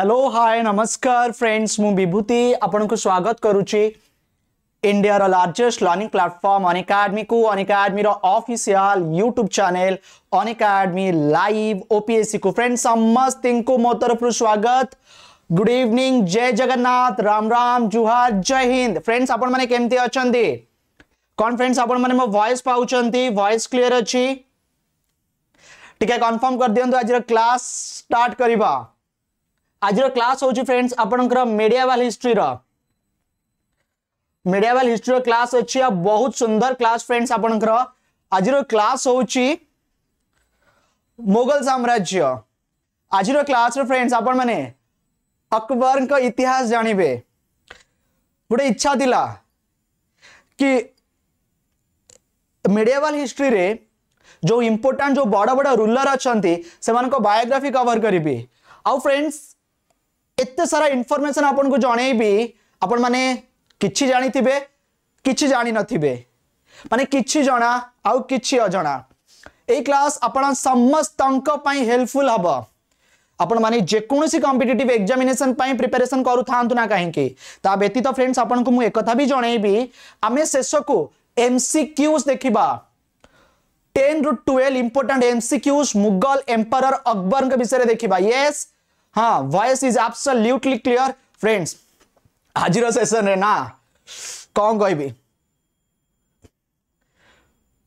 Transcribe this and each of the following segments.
Hello hi नमस्कार friends मु विभूति आपन को स्वागत करुच्ची इंडियार largest learning platform Unacademy को Unacademy official YouTube channel Unacademy live OPSC को फ्रेंड्स समस्त को मो तरफ स्वागत गुड इवनिंग जय जगन्नाथ राम राम जुहार जय हिंद फ्रेंड्स आपण मैंने केमती अच्छा कौन फ्रेंड्स आपण मैंने मो वॉइस पाउचंती वॉइस क्लियर अच्छी टिके कंफर्म कर दियंतु आज क्लास स्टार्ट करबा आज क्लास हूँ फ्रेंड्स आप medieval history medieval history class अच्छी बहुत सुंदर क्लास फ्रेंड्स आप आज क्लास हूँ मोगल साम्राज्य आज क्लास फ्रेंड्स आप मैंने अकबर इतिहास जानवे गोटे इच्छा थिला कि मेडियावाल हिस्ट्री रे जो इम्पोर्टां जो बड़ बड़ रूलर अच्छा से बायोग्राफी कवर करी आउ फ्रेंड्स एत सारा इनफर्मेसन आपन को जन आपने किसी जाणी थे कि जा ने कि जना आ कि अजना ये क्लास आप समस्त हेल्पफुल हम आपणसी कंपिटेट एक्जामेसन प्रिपेरेसन करना कहीं व्यतीत फ्रेंड्स आपन को मुझे भी जन आम शेष को एम सिक्यूज देखा टेन रु twelve important M C Qs Mughal empire Akbar विषय देखा ये हाँ voice is absolutely clear friends हाजिर सेशन है ना कौन कोई भी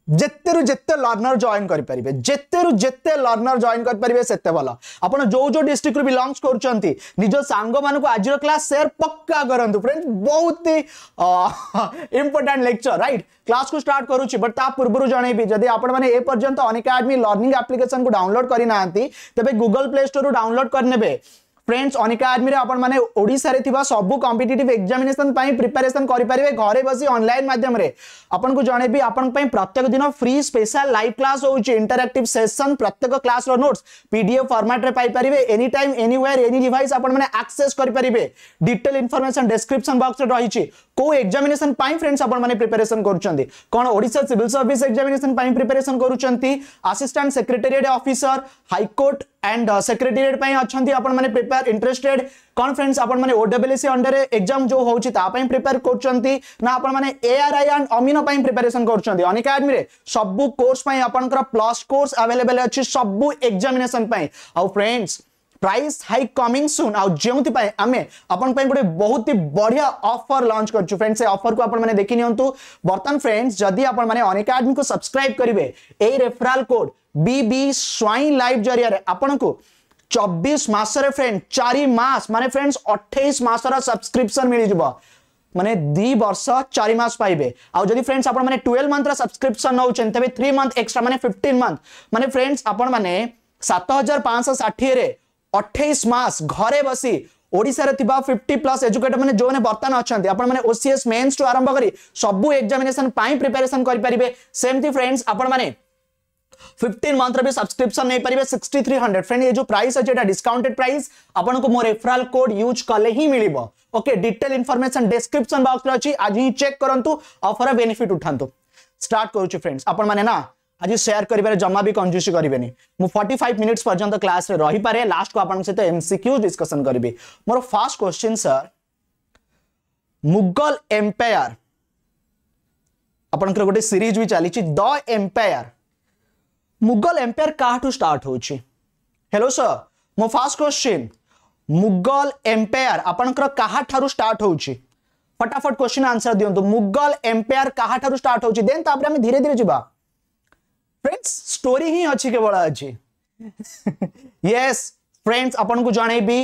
जिते रु जिते लर्नर जॉन करेंगे जिते रु जिते लर्नर जॉन करेंगे सेत भल आप जो जो डिस्ट्रिक्ट बिलंगस करज सांग आज क्लास सेयर पक्का करूँ फ्रेंड्स बहुत ही इंपोर्टां लेक्चर रईट क्लास को स्टार्ट करुच्ची बट तापूर्व जनइबि जदि आपर्यंत अनेक आडमी लर्णिंग आप्लिकेसन को डाउनलोड करना तेज गुगल प्ले स्टोर डाउनलोड करने फ्रेंड्स अनिका आदमी आपशार सब कंपिटेट एक्जामेसन प्रिपेसन करेंगे घर बस अनल मध्यम आपको जनबी आप प्रत्येक दिन फ्री स्पेशल लाइव क्लास होटराक्ट सेसन प्रत्येक क्लास रोट्स पीडीएफ फर्माट्रे पाइपर any time any where any device आपसेस करेंगे डिटेल इनफर्मेशन डेस्क्रिपन बक्स रही है कौ एक्जामेसन फ्रेंड्स आपपेसन करा सिविल सर्विस एक्जामेसन प्रिपेरेसन करसीस्टाट secretariat officer high court and secretariat अच्छा प्रिपेयर इंटरेस्टेड कौन फ्रेंड्स ओडब्ल्यूसी अंडर एक्जाम जो होता प्रिपेयर करा आर आई एंड अमिनो प्रिपेरेसन करमी सब कोर्स प्लस कोर्स अवेलेबल अच्छे सब examination friends price high coming soon I am गोटे बहुत ही बढ़िया अफर लंच कर फ्रेंड्स से अफर को आपने देखी नि बर्तन फ्रेंड्स जदि आपने अनेक आडमी को सब्सक्राइब करेंगे ये रेफराल कोड बीबी स्वाई लाइफ जरिया रे आपन को 24 मास रे फ्रेंड 4 मास माने फ्रेंड्स 28 मास रा सब्सक्रिप्शन मिलि जबो माने 2 वर्ष 4 मास पाइबे आ जदि फ्रेंड्स आपन माने 12 मंथ रा सब्सक्रिप्शन नउ छन तबे 3 मंथ एक्स्ट्रा माने 15 मंथ माने फ्रेंड्स आपन माने 7560 रे 28 मास घरे बसी ओडिसा रे तिबा 50 प्लस एजुकेटर माने जोने बर्तन अछन्ते आपन माने ओसीएस मेंस टू आरंभ करी सबु एग्जामिनेशन पाई प्रिपरेशन कर परिबे सेम थी फ्रेंड्स आपन माने फिफ्टीन मंथ रब्सक्रिप्सन नहीं पारे सिक्सटी थ्री हंड्रेड फ्रेंड ये जो प्राइस अच्छे डिस्काउंटेड प्राइस आपको को मो रेफरल कोड यूज कले ही मिल okay detail information description box अच्छी आज ही चेक ऑफर अफर बेनिफिट उठातु स्टार्ट छी फ्रेंड्स आपण माने ना आज सेयार कर जमा भी कंजूसी करेनि मुझ फर्टी फाइव मिनिट्स पर्यटन क्लास रही पारे लास्ट को आप सहित एमसीक्यू डिस्कसन करी more fast question sir Mughal empire ଆପଣଙ୍କର ଗୋଟେ ସିରିଜ भी ଚାଲିଛି द ଏମ୍ପାୟାର मुगल एंपायर का स्टार्ट होचे हेलो सर मो फास्ट क्वेश्चन मुगल एंपायर आपनकर काहा स्टार्ट होचे फटाफट क्वेश्चन आंसर दियो तो मुगल एंपायर काहा स्टार्ट होचे देन तापर तो हम धीरे-धीरे जुबा फ्रेंड्स स्टोरी ही अछि केवल अछि यस फ्रेंड्स अपन को जाने भी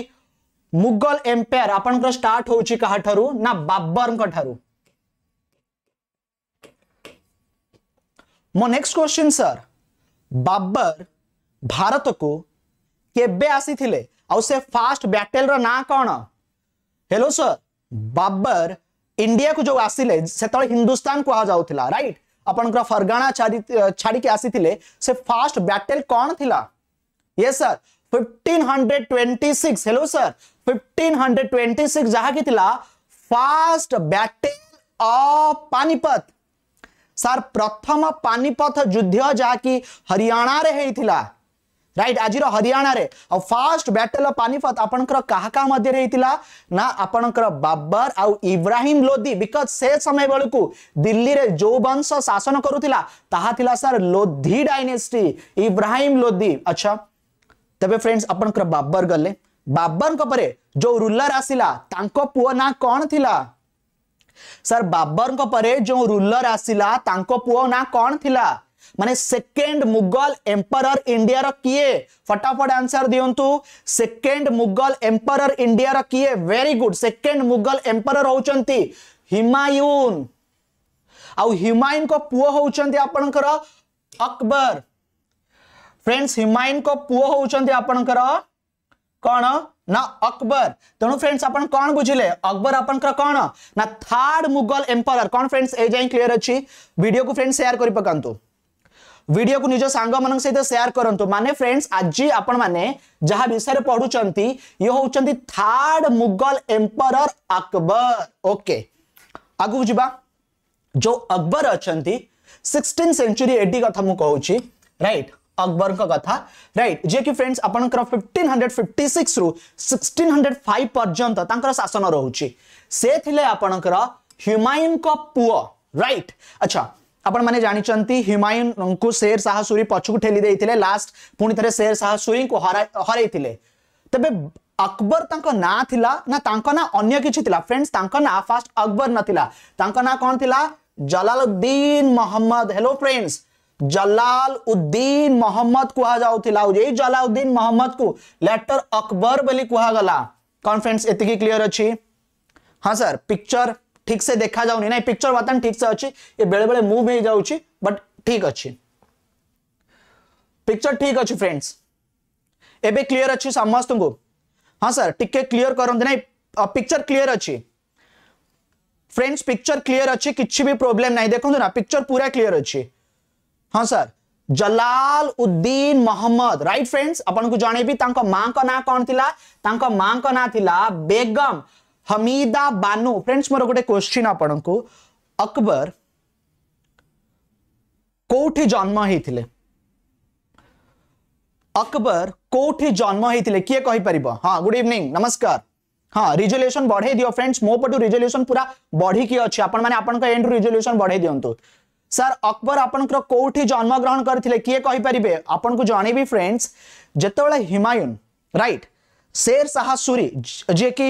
मुगल एंपायर आपनकर स्टार्ट होचे काहा थारू ना बब्बरनकर थारू मो next question sir Babur Bharat को केबे आसी से फास्ट बैटल ना कौन हेलो सर बाबर इंडिया को जो आसिले से हिंदुस्तान कह जाऊला रईट आपंकर फरगणा छाड़ी आसी से फास्ट बैटल कौन थी ये sir 1526 hello sir 1526 hundred twenty six first battle of Panipat sir प्रथम पानीपथ युद्ध जहाँकि हरियाणा रे होता राइट आज हरियाणा रे और फास्ट बैटल ऑफ पानीपत आपंकर क्या क्या मध्य ना आपणकर बाबर आउ इब्राहिम लोदी बिकज से समय बेलू दिल्ली रे जो वंश शासन करूला ता सर लोधी डायनेस्टी इब्राहिम लोदी अच्छा तबे फ्रेंड्स आपंकर बाबर गले बाबर जो रूलर आसला पुओ ना कौन थी सर बाबर पर जो रूलर आसला पुओ ना कौन थी माने सेकेंड मुगल एम्पर इंडिया किए फटाफट आंसर दिंतु सेकेंड मुगल एम्पर इंडिया किए very good second Mughal emperor हूं हिमायून आमायन पुओ हूं आप अकबर फ्रेंड्स हिमायन पुओ हूं आपणकर कौन ना अकबर तेणु फ्रेंड्स आपण कौन बुझे अकबर आप कौन ना थार्ड मुगल एम्परर कौन फ्रेंड्स ए जाए क्लीयर अच्छी भिड को फ्रेंड्स सेयार कर पकातु वीडियो को निज सांग सहित सेयार करूँ माने फ्रेंड्स आज आपण मैंने जहाँ विषय पढ़ुं ये हूँ third Mughal emperor Akbar okay आगु जी जो अकबर अच्छा सिक्सटीन सेंचुरी एडी कथा मुझे कहूँ रईट अकबर कथा राइट जे कि फ्रेंड्स oh अच्छा, अपन फिफ्टीन हंड्रेड फिफ्टी सिक्स रु सिक्सटीन हंड्रेड फाइव पर्यटन शासन रोचे से थे आपणकर ह्यूमायून पुअ रईट अच्छा माने जानि चंती ह्यूमायून को शेर शाह सूरी पछु ठेली देथिले लास्ट पुनी थे शेर शाह सूरी को हर हर तबे अकबर तांको ना थिला ना तांको ना अन्य किछि थिला फ्रेंड्स तांको ना फास्ट अकबर नथिला तांको ना कोन थिला Jalaluddin Mohammad hello friends Jalaluddin Mohammad कुहाजाउथिला जलाउद्दीन मोहम्मद को लेटर अकबर बोली कहगला कौन फ्रेंड्स एति क्लीयर अच्छी हाँ सर पिक्चर ठीक से देखा जाऊनी ना पिक्चर बर्तमान ठीक से अच्छी ये बेले बेले मुव हो जाऊँ बट ठीक अच्छी पिक्चर ठीक अच्छी फ्रेंड्स एबे क्लियर अच्छी समस्त को हाँ सर टिके क्लीयर करते ना पिक्चर क्लीयर अच्छी फ्रेंड्स पिक्चर क्लीयर अच्छी किसी भी प्रोब्लेम ना देखो ना पिक्चर पूरा क्लीयर अच्छी हाँ sir Jalaluddin Mohammad right friends अपन को जाने भी तांको माँ का ना कौन थिला तांको माँ का ना थिला बेगम हमीदा बानू फ्रेंड्स मोर गोटे क्वेश्चन अपन को अकबर कोठे जन्म ही थिले अकबर कोठे जन्म ही थिले होते किए कहीपर हाँ गुड इवनिंग नमस्कार हाँ रिजोल्यूशन बढ़े दियो फ्रेंड्स मो पटु रिजोल्यूशन पूरा बढ़ी की अच्छे आपण मैंने आपण एंड रिजोल्यूशन बढ़े दिंतु ସାର୍ ଅକବର ଆପଣଙ୍କର କୋଉଠି ଜନ୍ମଗ୍ରହଣ କରିଥିଲେ କିଏ କହିପାରିବେ ଆପଣଙ୍କୁ ଜଣେଇବି ଫ୍ରେଣ୍ଡସ୍ ଯେତେବେଳେ ହିମାୟୁନ୍ ରାଇଟ୍ ଶେର ଶାହା ସୁରୀ ଯିଏକି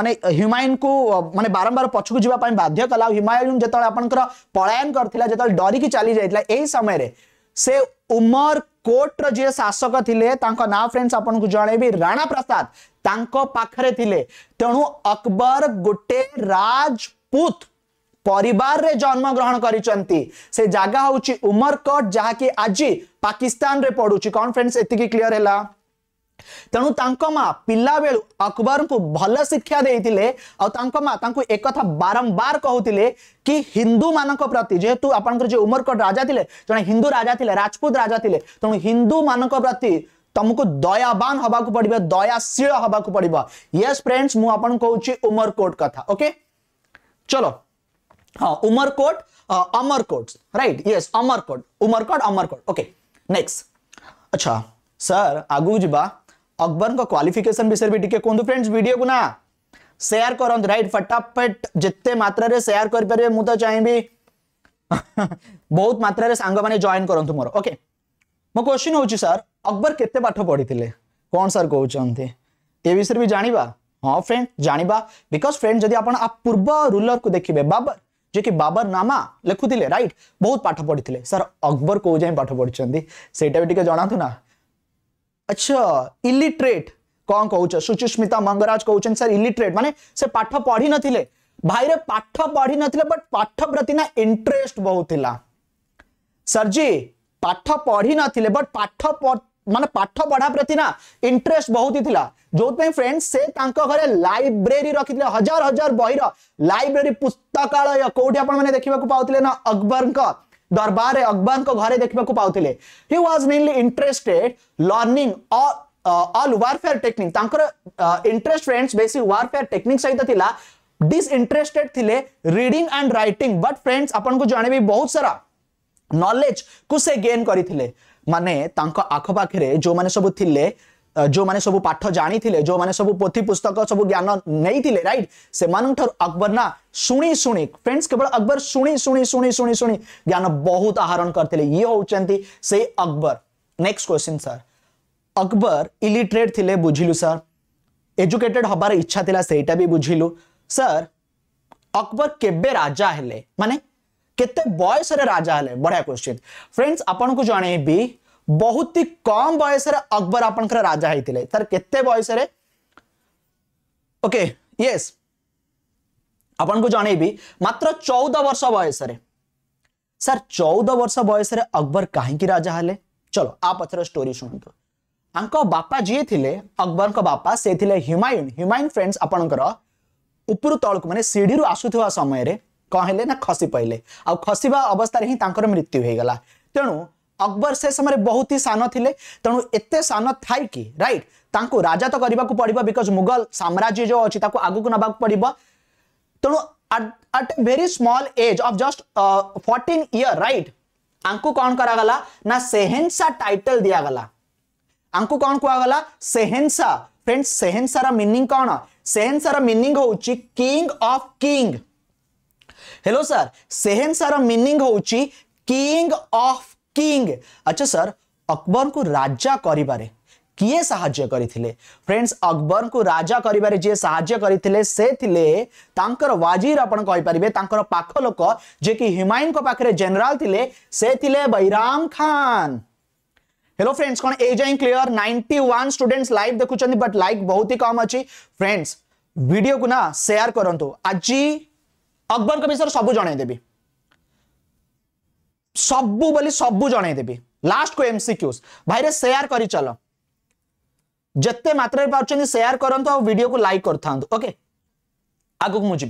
ମାନେ ହ୍ୟୁମାୟୁନକୁ ମାନେ ବାରମ୍ବାର ପଛକୁ ଯିବା ପାଇଁ ବାଧ୍ୟ କଲା ଆଉ ହ୍ୟୁମାୟୁନ ଯେତେବେଳେ ଆପଣଙ୍କର ପଳାୟନ କରିଥିଲା ଯେତେବେଳେ ଡରିକି ଚାଲି ଯାଇଥିଲା ଏହି ସମୟରେ ସେ ଉମର କୋର୍ଟର ଯିଏ ଶାସକ ଥିଲେ ତାଙ୍କ ନାଁ ଫ୍ରେଣ୍ଡସ୍ ଆପଣଙ୍କୁ ଜଣେଇବି ରାଣା ପ୍ରସାଦ ତାଙ୍କ ପାଖରେ ଥିଲେ ତେଣୁ ଅକବର ଗୋଟେ ରାଜପୁତ पर जन्म ग्रहण कर जगह उमरकट जहाँ कि आज पाकिस्तान में पढ़ुची कौन फ्रेंड्स एति क्लीयर है तेणु पा बेलू अकबर को भल शिक्षा देते एक बारंबार कहते कि हिंदू मान प्रति जेहेतु आप उमरकट राजा थे जो हिंदू राजा थे राजपूत राजा थे तेणु हिंदू मान प्रति तुमको दयावान हवा को पड़े दयाशील हवाक पड़ा यस फ्रेंड्स मुझे उमरकोट कथा ओके चलो uh, Umarkot, uh, Amarkot, right? Yes, Amarkot, Umarkot, Amarkot. Okay, next. अच्छा सर आगु जीवा अकबर का क्वालिफिकेशन विषय भी टिके कोंदु फ्रेंड्स वीडियो को ना सेयार करते रईट फटाफट कर परबे मु करेंगे तो चाहे भी बहुत मात्रा रे सांग माने जॉइन करन तुमरो ओके मो क्वेश्चन हो हूँ सर अकबर केते पाठ पढ़ी कोन सर कहउ कहते ए विषय भी जानिबा हां फ्रेंड जानिबा बिकॉज़ फ्रेंड आपन आप पूर्व रूलर को देखिबे बाबर जेकि बाबरनामा लिखुले रईट बहुत पाठ पढ़ी थे सर अकबर को जाए अच्छा, पाठ पढ़ी से जनातु ना अच्छा इलिटरेट कौन कौच सुचुस्मिता मंगराज कौन सर इलिटरेट मान से पाठ पढ़ी न भाई पाठ पढ़ी ना बट पाठ प्रति ना इंटरेस्ट बहुत था सर जी पाठ पढ़ी न बट पाठ मान पाठ पढ़ा प्रति ना इंटरेस्ट बहुत ही था जो फ्रेंड से घर लाइब्रेरी रखी थे हजार हजार बहर लाइब्रेरी पुस्तकालय कौटी आपने देखा पाते ना अकबर दरबार अकबर घर देखा पाते he was mainly interested learning all warfare technique interest friends base warfare technique सहित डिस्इंटरेस्टेड थे reading and writing but friends आपको जन बहुत सारा नलेज कु से गेन करें मानने आखपाखे जो मैंने सब थी जो मैंने सब पाठ जाणी जो मैंने सब पोथी पुस्तक सब ज्ञान नहीं रईट से अकबर ना शुणी शुणी फ्रेंड्स केवल अकबर शुणी शुणी शुणी शुणी शुणी ज्ञान बहुत आहरण करते ये हूँ से Akbar next question sir Akbar illiterate थे बुझिलु सर एजुकेटेड हबार इच्छा थी से बुझल सर अकबर केबे राजा हेले माने केते बॉयस रे राजा हेले बढ़िया क्वेश्चन फ्रेंड्स आपन को जाने भी बहुत ही कम बयस अकबर आप राजा होते तार के बयस ओके यस आपण को मात्र चौदह वर्ष बयस सर चौदह वर्ष बयस अकबर कहीं राजा हेले चलो आ पचर स्टोरी शुणु बापा जी थे अकबर बापा से थे ह्यूमायून ह्यूमायून फ्रेंड्स आपणकर उपरू तौक मैंने सीढ़ी आसुवा समय कहले ना खसी पड़े आ खसवा अवस्था ही मृत्यु हो गला तेणु अकबर से समय बहुत ही सान थे तेणु एत सान थी रईट राजा तो करने को पड़ा बिकज मुगल साम्राज्य जो अच्छी आग को नाक पड़ो तेणु at a very small age of just uh, 14 year आंकु कौन करा ना टाइटल दिगला गला आंकु कौन कहगला गला फ्रेंड्स सेहेंसा मिनिंग कौन सेहेंसा मिनिंग हूँ king of king hello sir सेहेन्सार मिनिंग हूँ किंग ऑफ किंग अच्छा सर अकबर को राजा कर किए साय फ्रेंड्स अकबर को राजा करें करते से थिले, तांकर वाजीर आपारे पाख लोक जे कि हिमायन पाखे जेनराल थिले, से थिले बैराम खान हेलो फ्रेंड्स कौन ए जाए clear ninety one student live देखुं बट लाइक बहुत ही कम अच्छी फ्रेंड्स भिड को ना सेयार करूँ आज अकबर विषय सब जनदेवी सब बोली सब जनदेवि लास्ट को एमसीक्यूज भाई सेयार कर चल जिते मात्र सेयार करूँ भिडियो को लाइक कर था ओके आगक मुझे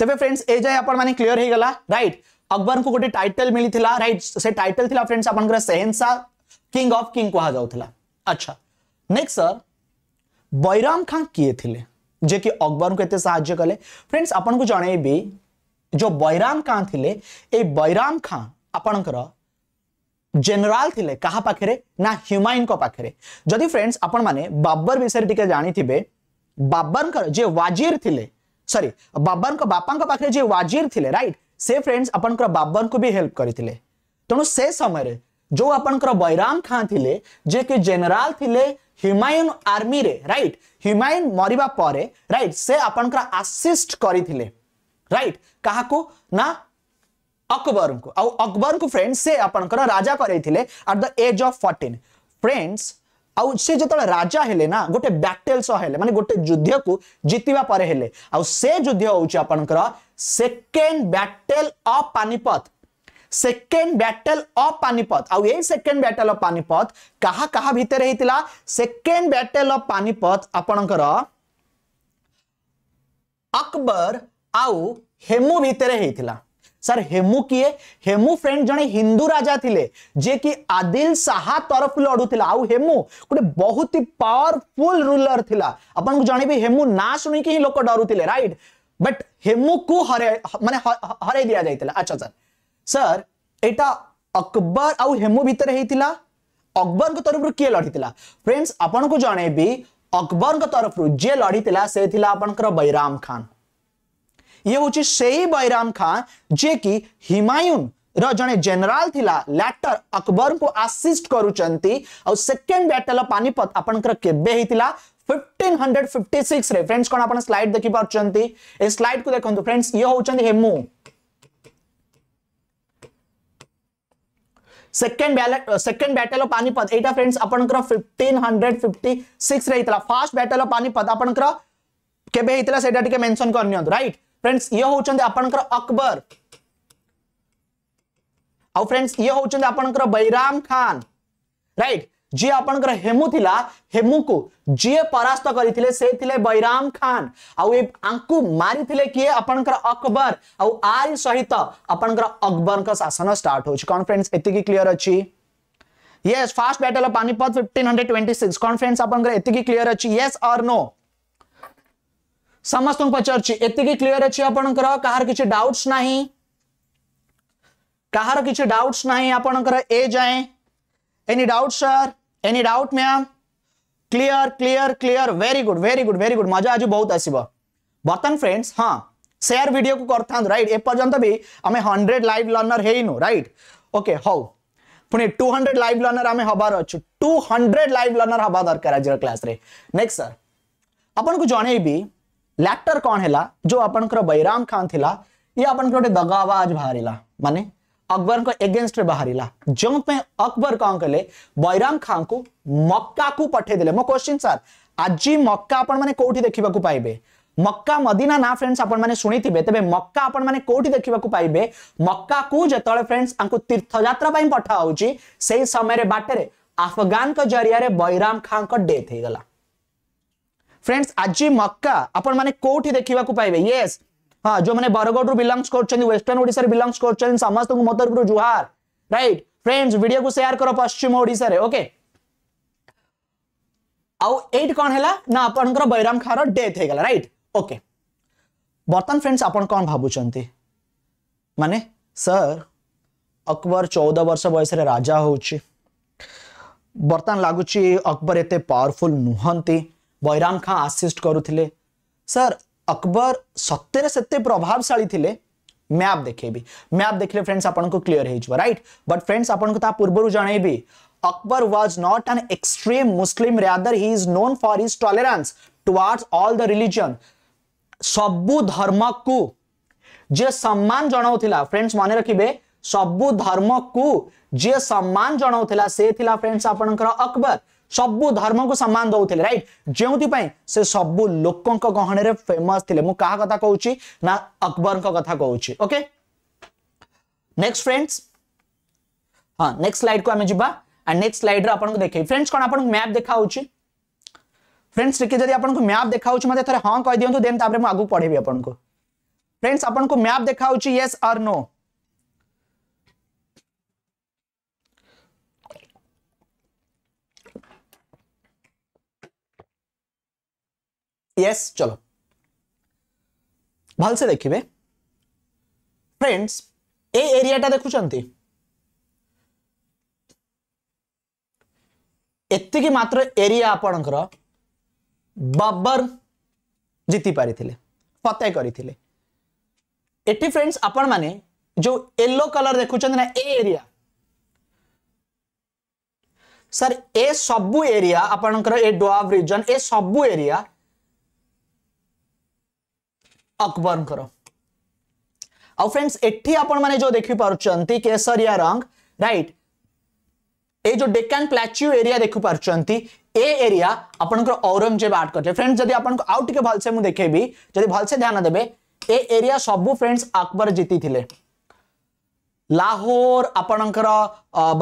तेज फ्रेंड्स ए जाए आप क्लीयर हो गला रईट अकबर को गोटे टाइटल मिली रईट से टाइटल थी फ्रेंड्स आप सेहेनसा किंग अफ किंग कहला अच्छा नेक्स्ट सर बैराम खां किए थे जे कि अकबर को एत साहय कले फ्रेंड्स आपको जनईबी जो बैराम खां थे ये बैराम खां आपणकर जेनराल थे क्या पाखे ना ह्युमाइन पाखे जदि फ्रेंड्स आपबर विषय जानते बाबर जे वाजीर थे सरी बाबर बापा पाखे जे वाजीर थे रईट से फ्रेंड्स आपंकर बाबर को भी हेल्प करते तेणु से समय जो आपंकर बैराम खाँ थे जे कि जेनराल थे ह्युमायन आर्मी रे राइट ह्युमायन मरवा राइट से आपंकर आसीस्ट करते राइट क्या ना अकबर को आकबर को फ्रेंड्स से आप राजा कर the age of fourteen friends आउ से जो राजा हेले ना गोटे बैटल सह मान गोटे युद्ध को जितवा पर युद्ध हूँ second battle of Panipat second battle of Panipat आउ सेकेंड बैटल अफ पानीपत क्या क्या भितर होता सेकेंड बैटल अफ पानीपत आपणकर अकबर आउ हेमु भितर होता सर हेमु किए हेमु फ्रेंड जन हिंदू राजा थे कि आदिल शाह तरफ लड़ू लड़ूला आमु गोटे बहुत ही पावरफुल रूलर थी आपन को जानवी ना शुणिक ही लोक डरुले रईट बट हेमु को हर मान हर दि जाए अच्छा सर सर एटा अकबर आमु भितर है अकबर तरफ किए लड़ी फ्रेंड्स आपन को जनबी अकबर तरफ जे लड़ी से बैराम खान ये हूँ से ବୈରାମ ଖାଁ ଯିଏକି ହିମାୟୁନ ର ଜଣେ ଜେନେରାଲ ଥିଲା ଲାଟର ଅକବରଙ୍କୁ ଆସିଷ୍ଟ କରୁଛନ୍ତି ଆଉ ସେକେଣ୍ଡ ବ୍ୟାଟେଲ ପାନିପତ 1556 रे फ्रेंड्स कोन आपण स्लाइड देखि पाछंती ए स्लाइड को देखंतु फ्रेंड्स ये होचंती Hemu second second battle of Panipat एटा फ्रेंड्स आपनकर 1556 रे इतला फर्स्ट बैटल ऑफ पानीपत आपनकर केबे इतला सेटा टिके मेंशन करनियो राइट फ्रेंड्स ये हूँ आपंकर अकबर आउ फ्रेंड्स ये हूँ आपंकर बैराम खान राइट जी आपंकर हेमू थिला हेमू को जी परास्त करथिले से थिले बैराम खान आउ ए आंकु मारिथिले किए आपनकर अकबर आउ आर सहित आपनकर अकबर का शासन स्टार्ट हो कोन फ्रेंड्स एतिकी क्लियर अछि yes first battle of Panipat 1526 conference आपनकर एतिकी क्लियर अछि यस और नो समस्त पचार्लीयर क्लीयर अच्छी कहार कि डाउट ना कहार कि डाउट ना आप जाए any doubt sir any doubt ma'am clear clear clear very good very good very good मजा आज बहुत आसब बर्तन फ्रेंड्स हाँ सेयार भिड को कर रईट एपर्तंत भी आम हंड्रेड लाइव लर्णर हो रईट ओके हाउ पुणी टू हंड्रेड लाइव लर्णर आम हबार अच्छे टू हंड्रेड लाइव लर्णर हवा दरकार आज क्लास नेक्स्ट सर आपन जनईबी ल्याक्टर कौन है जो आप बैराम खान थी ये आप गोटे दगाबाज बाहर मान अकबर को एगेन्स्ट बाहर जो अकबर कौन कले बैराम खान को मक्का को पठेदे मो क्वेश्चन सर आज मक्का आपण मैंने कौटी देखा पाइबे मक्का मदीना ना फ्रेंड्स आपण शुणी थे तेज मक्का आपण मैंने कौटी देखा पाइबे मक्का को जो फ्रेंड्स तीर्थ यात्रा पठा हो समय बाटे आफगान जरिया बैराम खान डेथ हो गला फ्रेंड्स आज मक्का आपण मैंने कोठी देखा पाइबे यस हाँ जो मैंने बरगढ़ बिलंगस करेस्टर्न ओडार बिलंगस कर समस्त मो तरफ जुहार रईट फ्रेंड्स भिडियो को सेयार कर पश्चिम ओडार ओके आउट कौन है ना आपंकर बैराम खार डेथ होगा रईट ओके बर्तन फ्रेंड्स आप कौन भावुंट माने सर अकबर चौदह वर्ष बयस राजा हो बर्तन लगुच अकबर एत पावरफुल नुहंती बैराम खां आसीस्ट करुले सर अकबर सत्यर से प्रभावशाड़ी थे मैप देखेबी मैप देखले फ्रेंड्स आपको क्लीयर हो रईट बट फ्रेंड्स आपको पूर्व जन Akbar was not an extreme Muslim rather he is known for his tolerance toward all the religion सबु धर्म को जे सम्मान जनाऊला फ्रेंड्स मन रखिए सबु धर्म को जे सम्मान जनाऊला से फ्रेंड्स आपंकर अकबर सब धर्म हाँ, को सम्मान दौले रईट जो से सब लोक गहणी फेमस थे मुझे क्या कथा कहूँ अकबर कथा कह ओके नेक्स्ट फ्रेंड्स हाँ नेक्स्ट स्लाइड को आम जी एंड नेक्स्ट स्लाइड आपको देखे फ्रेंड्स कौन आप मैप देखा फ्रेंड्स टी जब आपको मैप देखा मतलब थे हाँ कह दिखाँ तो देन आगे पढ़े आपको फ्रेंड्स आपको मैप देखा ये आर नो यस चलो भल से देखिए फ्रेंड्स ए एरिया टा देखुं एतिक मात्र एरिया आपण बबर जीति पारी फतेह करें फ्रेंड्स आपण मैंने जो येलो कलर देखुं ना ए एरिया सर ए सबु एरिया आपण ए डुआ रिजन ए सबु एरिया ଅକବରଙ୍କର ଆଉ ଫ୍ରେଣ୍ଡସ୍ ଏଠି ଆପଣମାନେ ଯୋଉ ଦେଖିପାରୁଛନ୍ତି କେସରିଆ ରଙ୍ଗ ରାଇଟ୍ ଏ ଯୋଉ ଡେକାନ ପ୍ଲାଚ୍ୟୁ ଏରିଆ ଦେଖିପାରୁଛନ୍ତି ଏ ଏରିଆ ଆପଣଙ୍କର ଔରଙ୍ଗଜେବ ଆର୍ଟ କରିଥିଲେ ଫ୍ରେଣ୍ଡସ୍ ଯଦି ଆପଣଙ୍କୁ ଆଉ ଟିକେ ଭଲସେ ମୁଁ ଦେଖେଇବି ଯଦି ଭଲସେ ଧ୍ୟାନ ଦେବେ ଏ ଏରିଆ ସବୁ ଫ୍ରେଣ୍ଡସ୍ ଆକବର ଜିତିଥିଲେ ଲାହୋର ଆପଣଙ୍କର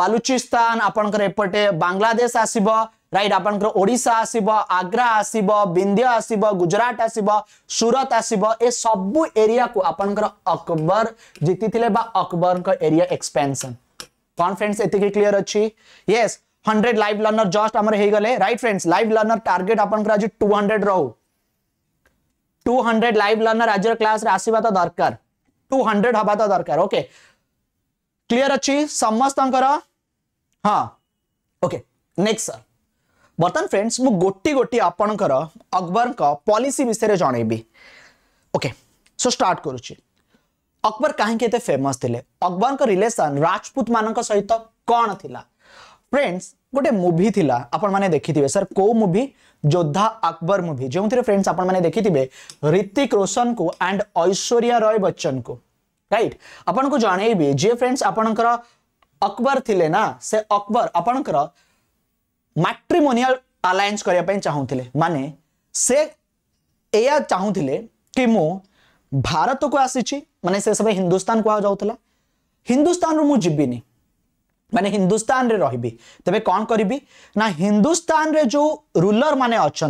ବାଲୁଚିସ୍ତାନ ଆପଣଙ୍କର ଏପଟେ ବାଂଲାଦେଶ ଆସିବ राइट आप ओडिशा आसीबो आग्रा आसीबो विंध्य आसीबो गुजरात आसीबो सूरत आसीबो ए सब एरिया को आप अकबर जीति बा अकबर का एरिया एक्सपेंशन कौन फ्रेंड्स ये क्लियर अच्छी yes hundred live learner just आम गले right friends live learner target आप टू हंड्रेड रो टू हंड्रेड लाइव लर्नर आज क्लास रे आसीबा तो दरकार 200 हबा तो दरकार ओके क्लियर अच्छी समस्त हाँ ओके नेक्स्ट सर बर्तमान फ्रेंड्स मु गोटी गोटी आपणकर अकबर पॉलिसी विषय जन ओके सो स्टार्ट करुच्चे अकबर कहीं फेमस थे अकबर रिलेसन राजपूत मान सहित कौन थी फ्रेंड्स गोटे मुवि थी आपने देखी थे सर कौ मु जोधा अकबर मुवि जो थे फ्रेंड्स आपने देखी थे ऋतिक रोशन को एंड ऐश्वर्या रय बच्चन को रईट आपन को जन जे फ्रेंड्स आपणकर अकबर थी ना से अकबर आपणकर मैट्रिमोनियल आलायस करने चाहूंगे माने से या चाहूंगे कि मु भारत को आसी मानते से सब हिंदुस्तान कह जाऊला हिंदुस्तान रु जी मैंने हिंदुस्तान रे रही तेरे कौन करी ना हिंदुस्तान रे जो रूलर माने अच्छा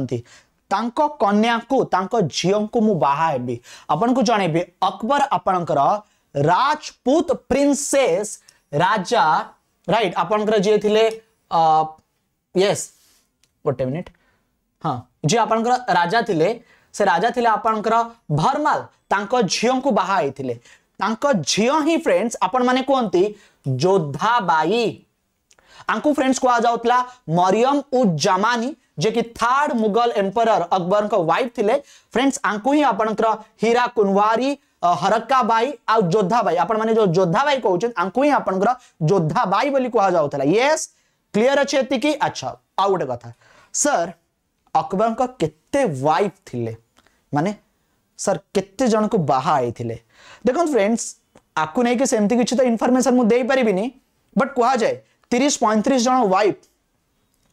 तांको कन्या को तांको झील को मु बाहाबी आपन को जनइबी अकबर आपणकर राजपूत प्रिंसेस राजा राइट आपणकर जी थिले येस गोटे मिनिट हाँ जी आपणकर राजा थिले से राजा थिले आपणकर भरमाल तांको झियो को बाहा आइथिले तांको झियो ही फ्रेंड्स आपण माने कोंती बाई आंकु फ्रेंड्स को आ जाउतला मरियम उ जमानी जे कि थर्ड मुगल एम्परर अकबर को वाइफ थिले फ्रेंड्स आंकु ही आपणकर हीरा कुनवारी हरक्का बाई आ जोधाबाई आपण माने जो जोधा बाई कहउछन आंकु ही आपणकर बाई बोली को आ जाउतला यस क्लियर अच्छे कि अच्छा आउ गोटे कथ सर अकबर केते वाइफ थिले माने सर के जन को बाहा आई थिले देखो फ्रेंड्स आपको नहीं कि सेमती किसी तो इनफर्मेसन मुझे देपरिनी बट कह जाए तीस पैंतीस जन वाइफ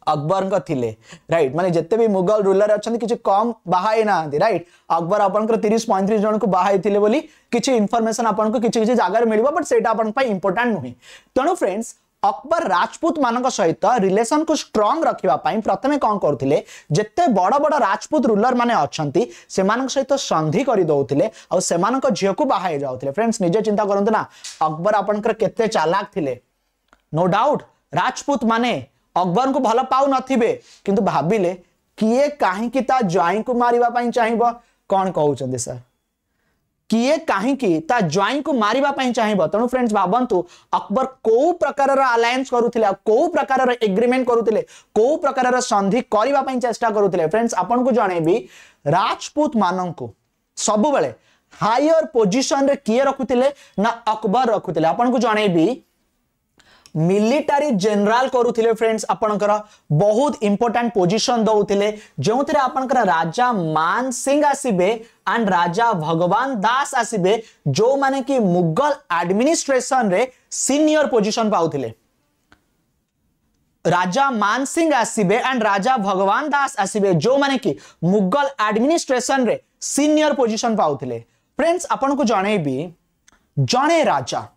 अकबर थिले राइट माने जिते भी मुगल रूलर अच्छा किसी कम बाहाई ना रईट अकबर आपंकर पैंतीस जन को बाहाई थे बोली किसी इनफर्मेसन आपको किसी किसी जगह मिले बट से आप इंपोर्टां नुहे तेणु फ्रेंड्स अकबर राजपूत मान सहित रिलेसन को स्ट्रंग रखापी प्रथम कौन करते जिते बड़ बड़ राजपूत रूलर मैंने अच्छा से सहित संधि करदे झील को बाहर जाऊ फ्रेंड्स निजे चिंता करते ना अकबर आपंकर चालाक थे नो डाउट राजपूत मान अकबर को भल पा ना कि भाविले किए कहीं ज्वाई को मारे चाहब कौन कहते सर किए कहीं ता ज्वाई को मारे चाहिए तेणु फ्रेंड्स भावतु अकबर कौ प्रकार आलायंस करुले कौ प्रकार एग्रीमेंट करुले कौ प्रकार सन्धि करने चेस्टा करुले फ्रेंड्स आपन को राजपूत मान को सबुबले हायर पोजिशन किए रखुले ना अकबर रखुले आपको जनईबी मिलिटारी जेनराल करुले फ्रेंड्स आपणकर बहुत इंपोर्टाट पोजिशन दौले जो थे आपंकर राजा मान सिंह आसबे एंड राजा भगवान दास आसबे जो मैंने कि मुगल आडमिनिस्ट्रेसन सिनियर पोजिशन पाते राजा मान सिंह आसबे एंड राजा भगवान दास आसबे जो मैंने कि मुगल आडमिनिस्ट्रेसन सिनियर पोजिशन पाते फ्रेंड्स आपन को जनईबी जड़े राजा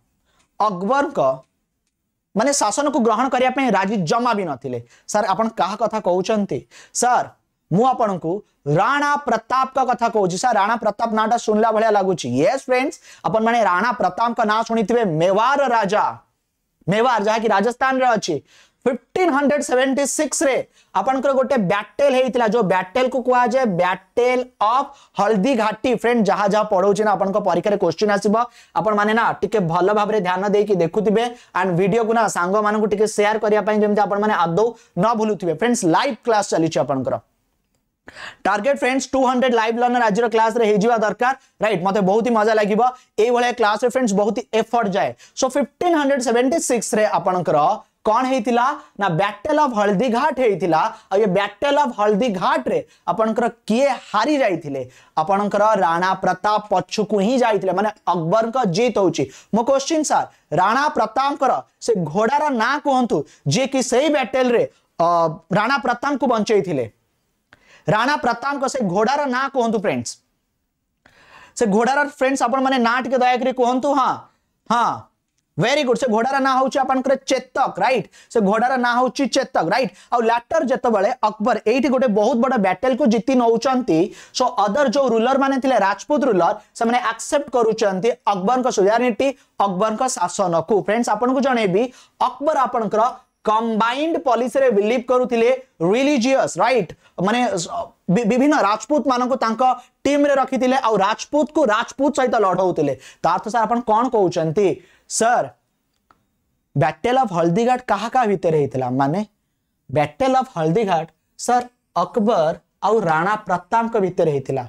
अकबर का मान शासन को ग्रहण करने राजी जमा भी ना सर आप कथा कहते सर मुझक राणा प्रताप का कथा कह सर राणा प्रताप ना टा सुनला भाया लगुच फ्रेंड्स अपन मैंने राणा प्रताप का ना शुणी थे मेवार राजा मेवार जहाँकि राजस्थान रे अच्छे 1576 रे आपनकर गोटे बैटल जो बैटल को जाय बैटल ऑफ फ्रेंड परीक्षा रे क्वेश्चन आसीबो आपन माने ना टिके ध्यान दे कि देखुतिबे एंड वीडियो को ना को टिके शेयर करिया पई आपन माने आदो न भूलुतिबे फ्रेंड्स लाइव क्लास चली छ आपनकर टारगेट फ्रेंड्स 200 लाइव लर्नर आज क्लास रे दरकार राइट मते बहुत ही मजा लागिबो ए भले क्लास रे फ्रेंड्स बहुत ही एफर्ट जाए सो 1576 रे आपनकर कौन होता ना बैटल अफ हल्दीघाट होता आ ये बैटल अफ घाट रे आपणकर किए हारी जाते आपणकर राणा प्रताप को ही जाते मानने अकबर का जीत हो मो क्वेश्चन सर राणा प्रताप से घोड़ार ना कहतु जी कि से बैटल रे राणा प्रताप को बंचे राणा प्रताप से घोड़ार ना कहतु फ्रेंड्स से घोड़ार फ्रेंड्स आपण मैंने ना टे दयाक कहतु हाँ हाँ वेरी गुड से घोड़ार ना हूँ आप चेतक रईट से घोड़ार ना हूँ चेतक रईट आउ आटर जिते अकबर ये गोटे बहुत बड़ बैटल को जीति नौ सो अदर जो रूलर मैंने राजपूत रूलर से आक्सेप्ट कर अकबर सुजारिटी अकबर शासन को फ्रेंड्स आपको जनइबी अकबर आपंकर कंबाइंड पॉलिसी रे बिलीव करुले रिलीजियस राइट माने विभिन्न राजपूत मान को टीम रे रखी राजपूत को राजपूत सहित लड़ौते तार तो सार आप कौन कहते सर बैटल अफ हल्दीघाट कह कह भाला मान battle of Haldighat sir Akbar आउ राणा प्रताप भितर होता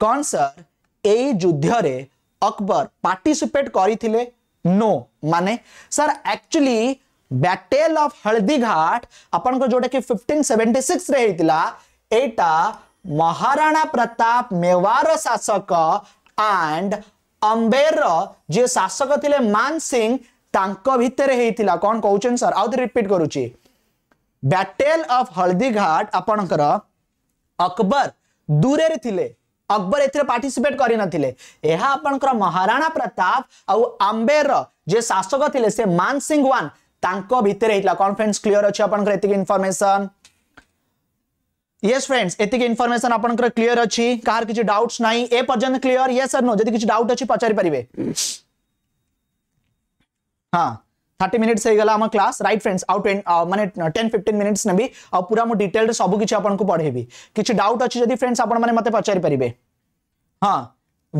कौन सर युद्ध रे अकबर पार्टिसिपेट करते नो माने sir actually battle of Haldighat आपण को जोटा कि fifteen seventy six Maharana Pratap Mewar शासक एंड ଅମ୍ବେରର ଯିଏ ଶାସକ ଥିଲେ ମାନ ସିଂ ତାଙ୍କ ଭିତରେ ହେଇଥିଲା କ'ଣ କହୁଛନ୍ତି ସାର୍ ଆଉ ଥରେ ରିପିଟ୍ କରୁଛି ବ୍ୟାଟେଲ ଅଫ୍ ହଳଦୀଘାଟ ଆପଣଙ୍କର ଅକବର ଦୂରରେ ଥିଲେ ଅକବର ଏଥିରେ ପାର୍ଟିସିପେଟ କରିନଥିଲେ ଏହା ଆପଣଙ୍କର ମହାରାଣା ପ୍ରତାପ ଆଉ ଆମ୍ବେରର ଯିଏ ଶାସକ ଥିଲେ ସେ ମାନ ସିଂ ୱାନ୍ ତାଙ୍କ ଭିତରେ ହେଇଥିଲା କନଫରେନ୍ସ କ୍ଲିୟର ଅଛି ଆପଣଙ୍କର ଏତିକି ଇନଫର୍ମେସନ୍ यस फ्रेंड्स एति इनफर्मेशन आपंकर क्लियर अछि कार किछ डाउट्स ना ए पर्यंत क्लियर यस सर नो जदि किछ डाउट अछि पचारि पारे हाँ थर्टी मिनिट्स होगा आम क्लास राइट फ्रेंड्स आउ मानते टेन फिफ्टन मिनिट्स नेबी आ पूरा मुझे डिटेल सबकि आपको पढ़ेबी किछ डाउट अछि जब फ्रेंड्स आपन माने मते पचारि परिबे हां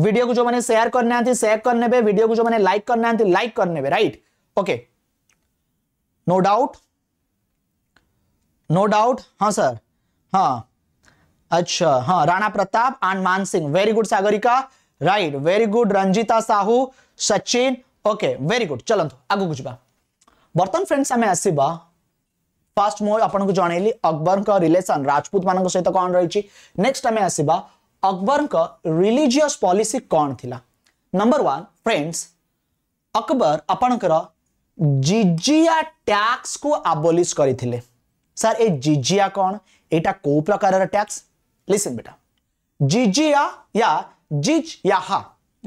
वीडियो को जो माने शेयर करना थी शेयर करने बे वीडियो को जो माने लाइक करना थी लाइक करने बे right okay no doubt no doubt हां सर हाँ अच्छा हाँ Rana Pratap and Man Singh very good Sagarika right very good Ranjita Sahu Sachin okay very good चलतु आगु जीवा बर्तन फ्रेंड्स आम आसवा फास्ट मु आपको जनइली अकबर रिलेसन राजपूत मान सहित कौन रही नेक्स्ट आम आसवा अकबर रिलीजियस पॉलिसी कौन थी नंबर वन फ्रेंड्स अकबर आपणकर जिजिया टैक्स को आबोलिश करते सर ए जिजिया कौन एटा को प्रकार टैक्स लिसन बेटा जिजिया या जिज या हा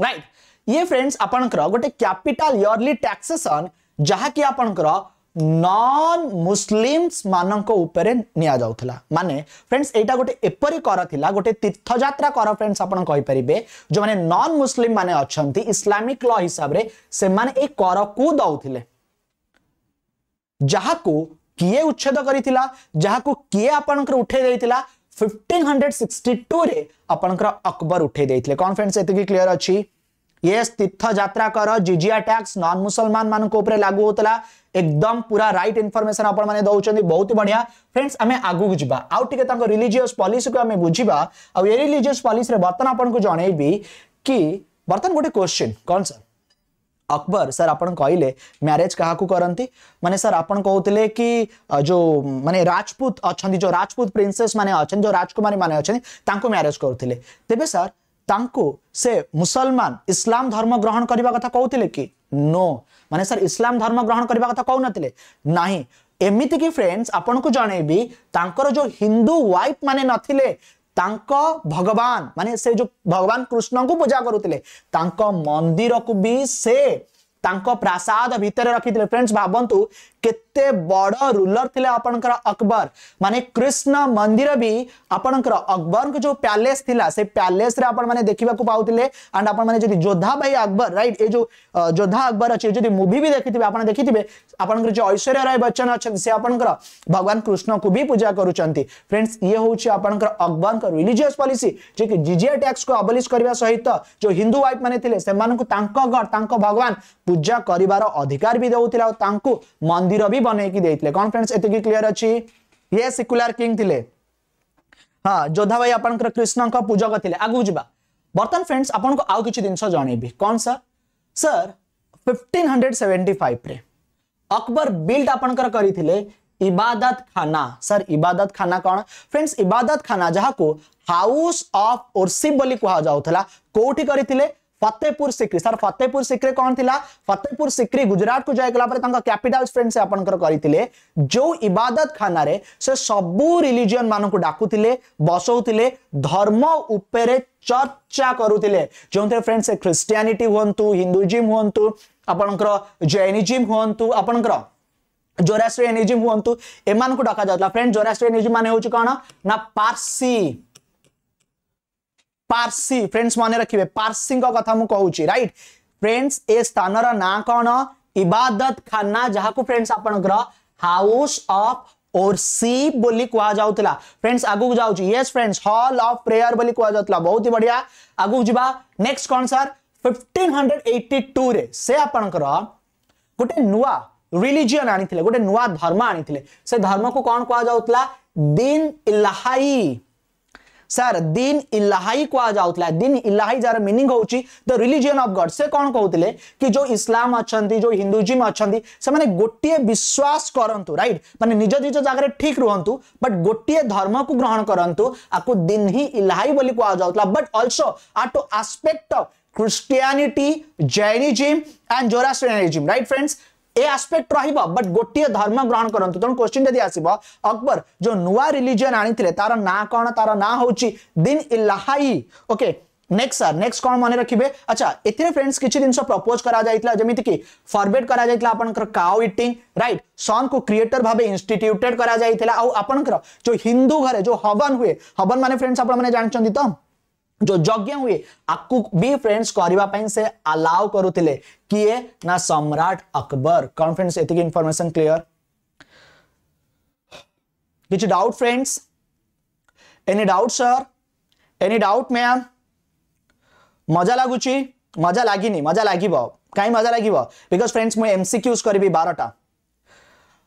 राइट ये फ्रेंड्स आपंकर गोटे कैपिटल इयरली टैक्सेसन जहाँकि आपंकर नॉन मुसलिम्स मानक निला माने फ्रेंड्स एटा गोटे एपरी कर था गोटे तीर्थजात्रा कर फ्रेंड्स आपरें जो मैंने नन मुसलिम मान अच्छा इसलामिक ल हिसाब से कर को दौले जहाँ को किए उच्छेद କରିଥିଲା ଯାହାକୁ କିଏ ଆପଣଙ୍କର ଉଠେଇ ଦେଇଥିଲା ଫିଫ୍ଟିନ୍ ହଣ୍ଡ୍ରେଡ୍ ସିକ୍ସଟି ଟୁରେ ଆପଣଙ୍କର ଅକବର ଉଠେଇ ଦେଇଥିଲେ କ'ଣ ଫ୍ରେଣ୍ଡସ୍ तीर्थ जात्रा कर जिजिया टैक्स नन मुसलमान मान लागू होता एकदम पूरा राइट इनफर्मेशन आपने दौरान बहुत बढ़िया फ्रेंड्स आम आगे जावा रिलीजियस पलिस को आम बुझा आ रिलीजियस पलिस बर्तन आपको जनईबी कि बर्तन गोटे क्वेश्चन कौन सर अकबर सर आप कहले म्यारेज क्या करती मैंने सर आप कहते कि जो मानते राजपूत अच्छा जो राजपूत प्रिंसेस मैंने जो राजकुमारी मैंने म्यारेज करते तेज सर से मुसलमान इस्लाम धर्म ग्रहण करने कथा कहते कि नो मैंने सर इस्लाम धर्म ग्रहण करने कथा कहते ना एमती कि फ्रेंड्स आपको जनइबी जो हिंदू वाइफ मैंने नथिले ତାଙ୍କ ଭଗବାନ ମାନେ ସେ ଯୋଉ ଭଗବାନ କୃଷ୍ଣଙ୍କୁ ପୂଜା କରୁଥିଲେ ତାଙ୍କ ମନ୍ଦିରକୁ ବି ସେ ତାଙ୍କ ପ୍ରାସାଦ ଭିତରେ ରଖିଥିଲେ ଫ୍ରେଣ୍ଡସ୍ ଭାବନ୍ତୁ केते बड़ रूलर थे आपंकर अकबर माने कृष्ण मंदिर भी आपंकर अकबर को जो प्यालेस थिला से प्यालेस रे आपण माने देखिबा को पाउतिले एंड आपण माने जदी जोधा भाई अकबर राइट ए जो जोधा अकबर अछि जदी मूवी भी देखिथिबे आपण देखिथिबे आपणकर जो ऐश्वर्या राय बच्चन अछि से आपणकर भगवान कृष्ण को भी पूजा करूचंती फ्रेंड्स ये होउछि आपणकर अकबरक रिलीजियस पॉलिसी जे कि जीजीए टैक्स को अबलिश करबा सहित जो हिंदू वाइफ माने थिले से मानको तांको घर तांको भगवान पूजा करिवार अधिकार भी देउतिला तांको ମନ୍ଦିର ବି ବନେଇକି ଦେଇଥିଲେ କ'ଣ ଫ୍ରେଣ୍ଡସ୍ ଏତିକି କ୍ଲିଅର ଅଛି ଇଏ ସିକୁଲାର କିଙ୍ଗ ଥିଲେ ହଁ ଯୋଧାବାଇ ଆପଣଙ୍କର କୃଷ୍ଣଙ୍କ ପୂଜକ ଥିଲେ ଆଗକୁ ଯିବା ବର୍ତ୍ତମାନ ଫ୍ରେଣ୍ଡସ୍ ଆପଣଙ୍କୁ ଆଉ କିଛି ଜିନିଷ ଜଣେଇବି କ'ଣ sir sir fifteen hundred seventy ଫାଇଭ୍ରେ ଅକବର ବିଲ୍ଟ ଆପଣଙ୍କର କରିଥିଲେ ଇବାଦତ ଖାନା ସାର୍ ଇବାଦତ ଖାନା କ'ଣ ଫ୍ରେଣ୍ଡସ୍ ଇବାଦତ ଖାନା ଯାହାକୁ ହାଉସ୍ ଅଫ୍ ଓର୍ସିପ୍ ବୋଲି କୁହାଯାଉଥିଲା କୋଉଠି କରିଥିଲେ फतेहपुर सिक्री सर फतेहपुर सिक्री कौन थिला फतेहपुर सिक्री गुजरात को जय कला फ्रेंड से आपनकर जो इबादत खाना रे से सबु रिलीजन मान को डाकुथिले बसौथिले धर्म ऊपर चर्चा करुथिले जोंथे फ्रेंड से क्रिश्चियनिटी होंतु हिंदुइज्म होंतु आपनकर जैनिज्म होंतु आपनकर जोरास्ट्रियनिज्म होंतु एमान को डाका जातला फ्रेंड जोरास्ट्रियनिज्म माने होचु कोन ना पारसी पार्सी फ्रेंड्स मन रखिए पार्सी कथा मुझे रईट फ्रेंड्स ए स्थान ना कौन इबादत खाना को फ्रेंड्स आपण हाउस अफ ओरसी बोली कहुला फ्रेंड्स आगु जाऊँ ये फ्रेंड्स हल अफ प्रेयर बोली कहुला बहुत ही बढ़िया आगु जा नेक्स्ट कौन सर 1582 रे से आपणकर गोटे नुआ रिलीजन आनी गोटे नुआ धर्म आनी से धर्म को कौन कहुला दिन इलाहाई सर दिन इलाही कहला दिन इलाही जार मीनिंग हूँ द रिलीजन अफ गड से कौन कहते कि जो इसलाम अच्छा जो हिंदुजिम अच्छा से गोटे विश्वास करतु रईट मानते निज निज जगार ठीक रुहतु बट गोटे धर्म को ग्रहण करतु आपको दिन ही इलाही कहला but also that aspect of Christianity Jainism and Zoroastrianism right friends ए आस्पेक्ट रहिबा बट गोटिए धर्म ग्रहण करते तण क्वेश्चन जब आस अकबर जो नुआ रिलीजन आनिथिले तार ना कौन तार ना हूँ Din Ilahi okay next sir next कौन मन रखिए अच्छा एथे फ्रेंड्स किसी जिन प्रपोज कराइला जमीक कर काउ इटिंग रईट सन को क्रिएटर भाव इनट्यूटेड कर जो हिंदू घर जो हवन हुए हवन मान फ्रेंड्स आप जानते तो जो यज्ञ हुए आपको भी फ्रेंड्स से अलाउ करूले किए ना सम्राट अकबर कौन फ्रेंड्स ये इनफर्मेशन क्लीयर किसी doubt friends any doubt sir any doubt ma'am मजा लगुच मजा लगे मजा लग कहीं मजा लगे बिकज फ्रेंड्स मुझे एमसी क्यूज करी बारटा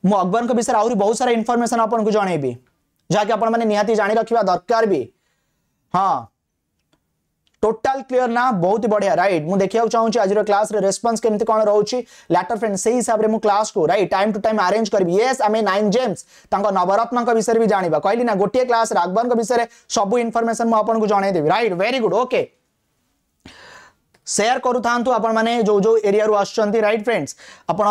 मुझ अकबर विषय आहरी बहुत सारा इनफर्मेसन आपको जनईबी जहाँकि आपने जाने रखा दरकार भी हाँ टोटल क्लियर ना बहुत बढ़िया रईट मुझे देखा चाहूँ आज क्लास रेस्पन्स केमी कौन रोचे लैटर फ्रेंड से हिसाब से क्लास को right time to time arrange करी ये आम नाइन जेम्स नवरत्न विषय भी जाना कहली ना गोटे क्लास राघवन विषय सब इनफर्मेसन मुझे जनईदेवी right very good okay share କରୁଥାନ୍ତୁ ଆପଣମାନେ ଯେଉଁ जो ଏରିଆରୁ ଆସୁଛନ୍ତି ରାଇଟ୍ ଫ୍ରେଣ୍ଡସ୍ ଆପଣ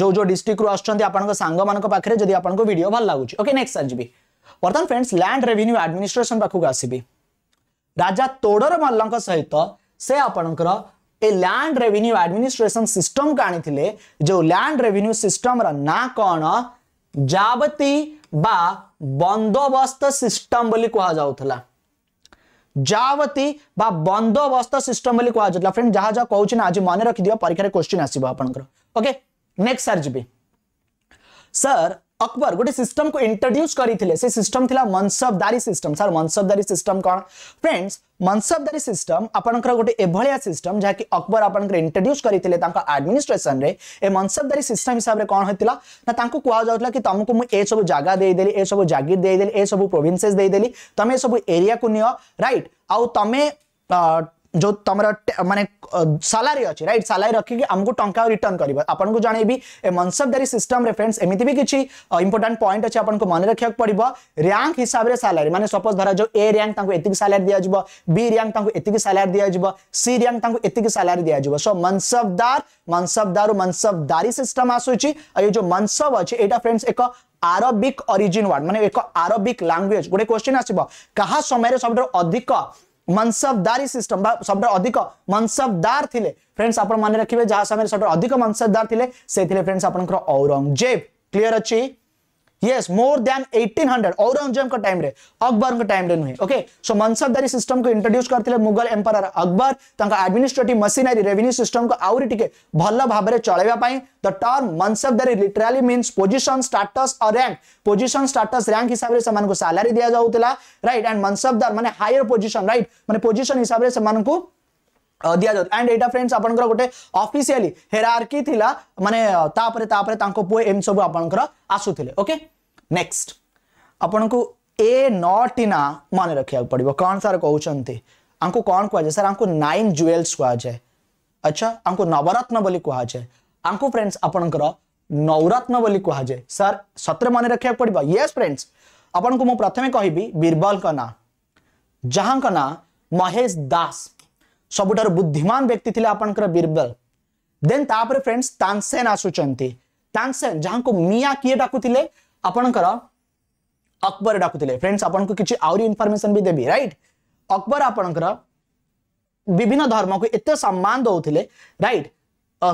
ଯେଉଁ ଯେଉଁ ଡିଷ୍ଟ୍ରିକ୍ଟରୁ ଆସୁଛନ୍ତି ଆପଣଙ୍କ ସାଙ୍ଗମାନଙ୍କ ପାଖରେ ଯଦି भल ଭିଡ଼ିଓ ଭଲ ଲାଗୁଛି ଓକେ ନେକ୍ସଟ ଆସିବି ବର୍ତ୍ତମାନ ଫ୍ରେଣ୍ଡସ୍ ଲ୍ୟାଣ୍ଡ ରେଭିନ୍ୟୁ ଆଡମିନିଷ୍ଟ୍ରେସନ ପାଖକୁ राजा तोडर मल्ल सहित से आपणकर लैंड रेवेन्यू एडमिनिस्ट्रेशन सिस्टम को जो लैंड रेवेन्यू सिस्टम रा ना कौन जावती बा बंदोबस्त सिस्टम कहला जावती बा बंदोबस्त सिस्टम कहला फ्रेंड जहाँ जहाँ कहूँ आज मन रखी दिव परीक्षार क्वेश्चन आसपे next sir ji sir Akbar गोटे सिस्टम को इंट्रोड्यूस करते सिस्टम थी mansabdari system sir mansabdari system कौन फ्रेंड्स मनसबदारी सिस्टम आपंकर गोटे एभलिया सिस्टम जहाँकि अकबर आपंकर इंट्रोड्यूस करते आडमिनिस्ट्रेसन ए मनसबदारी सिस्टम हिसाब से कौन होता ना तुम कहला कि तुमको मुझे सब जगह देदेली सब जगीर देदेली सब प्रोविन्सेस देदेली तुम सब एरिया को नियो रईट आउ तुम जो तुम मान सालरी अच्छी रईट सालरी रखिक आमको टाँचा रिटर्न कर आपको जनइबी ए मनसबदारी सिस्टम फ्रेंड्स एमती भी किसी इंपोर्टां पॉइंट अच्छे आपको मन रखा पड़ो रैंक हिसाब से सालरी मैंने सपोज धर जो ए रैंक एति सालरी दिज्व बी रैंक एति सालरी दिज्व सी रैंक एति सालरी दिज्व सो मनसबदार मनसबदार मनसबदारी सिस्टम आसूसी जो मनसब अच्छे यहाँ फ्रेंड्स एक आरबिक ओरिजिन वर्ड मानने एक आरबिक लांगुएज गोटे क्वेश्चन आसब क्या समय सब अधिक मनसबदारी सिस्टम सब अधिक मनसबदार थे फ्रेंड्स आप रखिए जहाँ समय सब अधिक मनसबदार थे फ्रेंड्स आपरंगजेब क्लीयर अच्छी यस मोर देन 1800 औरंगजेब का टाइम रे अकबर का टाइम रे नुहे ओके सो मनसबदारी सिस्टम को इंट्रोड्यूस करथिले मुगल एम्परर अकबर तांका एडमिनिस्ट्रेटिव मशीनरी रेवेन्यू सिस्टम को आउरी टिके भल भाबरे चलैबा पई the term mansabdari literally means position status और रैंक पोजीशन स्टेटस रैंक हिसाब रे समान को सैलरी दिया जाउतला राइट एंड मनसबदार माने हायर पोजीशन राइट माने पोजीशन हिसाब रे समान को दिया जाता एंड एटा फ्रेंड्स आपनकर गोटे ऑफिशियली हेरार्की थिला माने तापरे तापरे तांको पुए एम सब आपनकर आसुथिले ओके नेक्स्ट आपण को ए नट ना मन रखा पड़ो कौन सार कहते आंको कौन कहुए सर आंको नाइन ज्वेल्स कहुए अच्छा आंको नवरत्न बोली कहुए आंको फ्रेंड्स आपणकर नवरत्न बोली कहुए सर सत्र मन रखा पड़ो यस फ्रेंड्स आपन को प्रथम कहबी बीरबल का ना जहाँ का ना महेश दास सबुठ बुद्धिमान व्यक्ति थे आपणकर बीरबल देन तापर फ्रेंड्स तानसेन आसुंच तानसेन जहाँ को मिया किए डाकुले ଆପଣଙ୍କର ଅକବର ଡାକୁଥିଲେ ଫ୍ରେଣ୍ଡସ୍ ଆପଣଙ୍କୁ କିଛି ଆହୁରି ଇନଫର୍ମେସନ୍ ବି ଦେବି ରାଇଟ୍ ଅକବର ଆପଣଙ୍କର ବିଭିନ୍ନ ଧର୍ମକୁ ଏତେ ସମ୍ମାନ ଦେଉଥିଲେ ରାଇଟ୍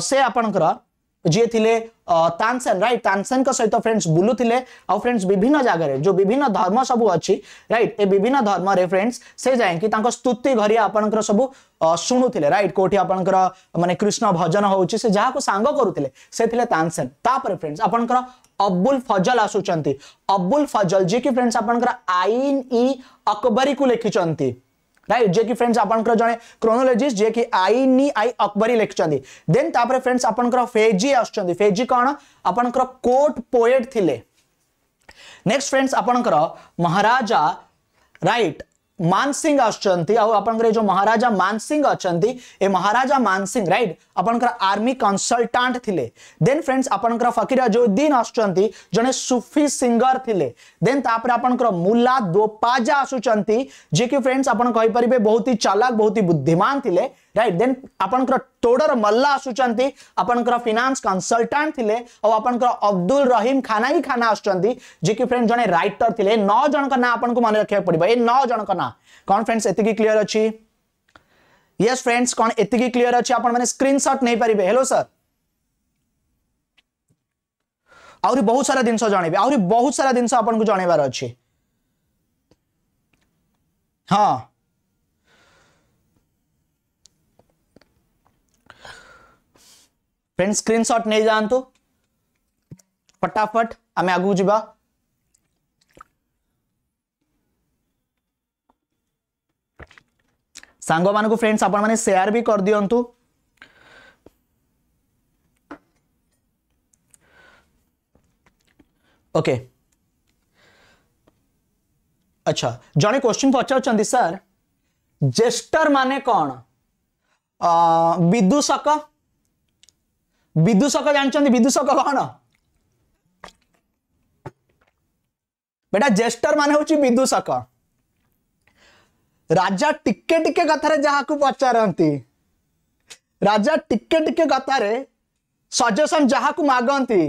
ସେ ଆପଣଙ୍କର ଯିଏ ଥିଲେ ତାନସେନ୍ ରାଇଟ୍ ତାନସେନ୍ଙ୍କ ସହିତ ଫ୍ରେଣ୍ଡସ୍ ବୁଲୁଥିଲେ ଆଉ ଫ୍ରେଣ୍ଡସ୍ ବିଭିନ୍ନ ଜାଗାରେ ଯେଉଁ ବିଭିନ୍ନ ଧର୍ମ ସବୁ ଅଛି ରାଇଟ୍ ଏ ବିଭିନ୍ନ ଧର୍ମରେ ଫ୍ରେଣ୍ଡସ୍ ସେ ଯାଇକି ତାଙ୍କ ସ୍ତୁତି ଘରିଆ ଆପଣଙ୍କର ସବୁ ଶୁଣୁଥିଲେ ରାଇଟ୍ କୋଉଠି ଆପଣଙ୍କର ମାନେ କୃଷ୍ଣ ଭଜନ ହେଉଛି ସେ ଯାହାକୁ ସାଙ୍ଗ କରୁଥିଲେ ସେ ଥିଲେ ତାନସେନ୍ ତାପରେ ଫ୍ରେଣ୍ଡସ୍ ଆପଣଙ୍କର अब्बुल फजल आसुंट अब्बुल फजल जी की फ्रेंड्स आप आईन इ अकबरी को लिखिंट राइट जे कि फ्रेंड्स आपंकर जने क्रोनोलोजिस्ट जे कि आईन नी आई अकबरी लिखचंदी देन तापर फ्रेंड्स आपंकर फेजी आसचंदी फेजी कोन आपंकर कोर्ट पोएट थिले नेक्स्ट फ्रेंड्स आपंकर महाराजा राइट मानसिंह अच्छा आउ आप महाराजा मानसिंह अच्छा ए महाराजा मानसिंह राइट आपंकर आर्मी कनसल्टां थे देन फ्रेंड्स आपंकर फकीर जोद्दीन अच्छा जड़े सुफी सिंगर थे देपर आप मुला दोपाजा आसुच्च जी कि फ्रेंड्स आपड़ बहुत ही चलाक बहुत ही बुद्धिमान थे राइट देन आपण टोडर मल्ला आसुचांती आपण फिनान्स कनसलटांट थिले और आपण अब्दुल रहीम खाना ही खाना आसुचांती जे कि फ्रेंड जने राइटर थिले नौ जन का ना आपन को मन रखिया पड़िबो ए नौ जन का ना कौन फ्रेंड्स एतिकी क्लियर अछि यस फ्रेंड्स कोन एतिकी क्लियर अछि आपण माने स्क्रीनशॉट नै परिबे हेलो सर आउरी बहुत सारा जिनस जन आउरी बहुत सारा जिनस आपन को जनइबार अछि हां फ्रेंड स्क्रीन सट नहीं जातु फटाफट आम आगे जावा सांग मानक फ्रेंड्स आपने सेयार भी कर दिंतु ओके अच्छा जन क्वेश्चन पचार ज्येष्टर मान कौन विदूषक विदूषक जानते विदूषक कौन बेटा जेस्टर मान हूँ विदूषक राजा टिके टिके कथा जहाँ को पचारती राजा टिके टिके कथा सजेसन जहाँ को मागती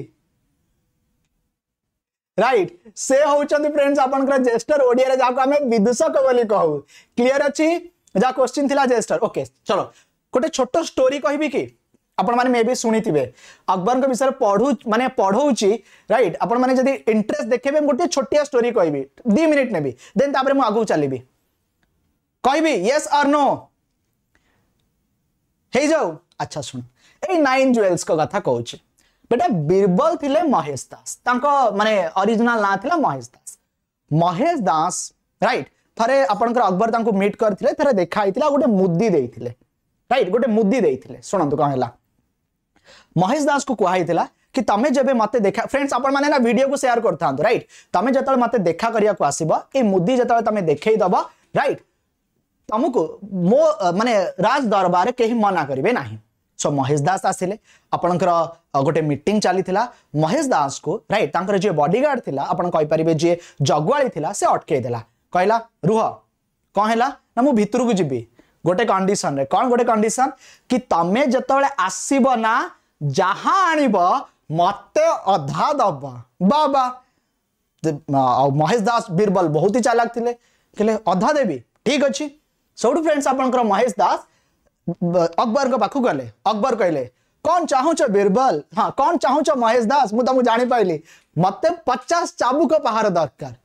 राइट से हूँ फ्रेंड्स आप जेस्टर ओडिया जहाँ को विदूषक बोली कहू क्लीयर अच्छी जहाँ क्वेश्चन थी जेस्टर ओके चलो गोटे छोट स्टोरी कहबी कि आपभी शुणी अकबर विषय पढ़ू मानते पढ़ाऊँ रईट आपड़ इंटरेस्ट देखे गोटे छोटिया स्टोरी कह मिनिट ने देपर मुझे आगू चल कह आर नो जाओ अच्छा शुण ये नाइन ज्वेल्स कथा कौच बेटा बीरबल थे महेश दास मानने अरिजिनाल ना था महेश दास महेश दास रईट थे आपंकर अकबर मीट करते थे देखाई गोटे मुदी देते रईट गोटे मुदी देते शुणु कौन महेश दास को कहुई कि तुम जब मत देखा फ्रेंड्स आपने भिड को सेयार कर था रईट तुम्हें जो मत देखा करने को आसब ए मुदी जो तुम देखेदब रईट तुमको मो मानने राज दरबार कहीं मना करें ना सो महेश दास आसिले आपणकर गोटे मीट चली महेश दास को रईट तर जी बडीगार्ड थी आपर जी जगुआ से अटकईदेला कहला रुह कहला ना मुझ भितर को जी गोटे कंडीशन रे कौन गोटे कंडीशन कि तमें जो आसब ना जहाँ आणव मत अधा दब बा महेश दास बीरबल बहुत ही चालाक थे कहे अधा देवी ठीक अच्छे सब फ्रेंड्स आप महेश दास अकबर पाख गले अकबर कहले कौन चाहू चा बीरबल हाँ कौन चाहू चा महेश दास मुझे जापाली मत पचास चाबुक पहाड़ दरकार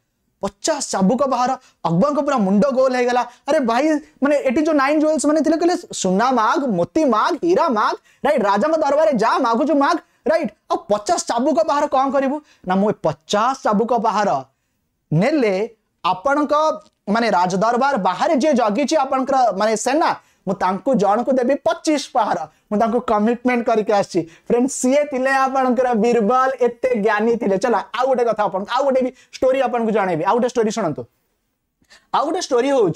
पचास चबुक बाहर अकबर को पूरा मुंड गोल हो गला अरे भाई मैंने ये जो नाइन ज्वेल्स मैंने कहे सुना माग मोती माग हीरा माग रईट राजा दरबार जा मगुचु माग रईट आ पचास चबुक बाहर कौन करू ना मुझे पचास चबुक बाहर ने आपण मानने राजदरबार बाहर जी जगी मानने सेना मुझे जन को देवी पचीस पहार मुझे कमिटमेंट करके आसी सीए थे आपर बीरबल एत ज्ञानी थे चल आउ गोटे कथ आउ गोटे भी स्टोरी आपको जनइबी आउ गोटे स्टोरी शुणु आउ गोटे स्टोरी हूँ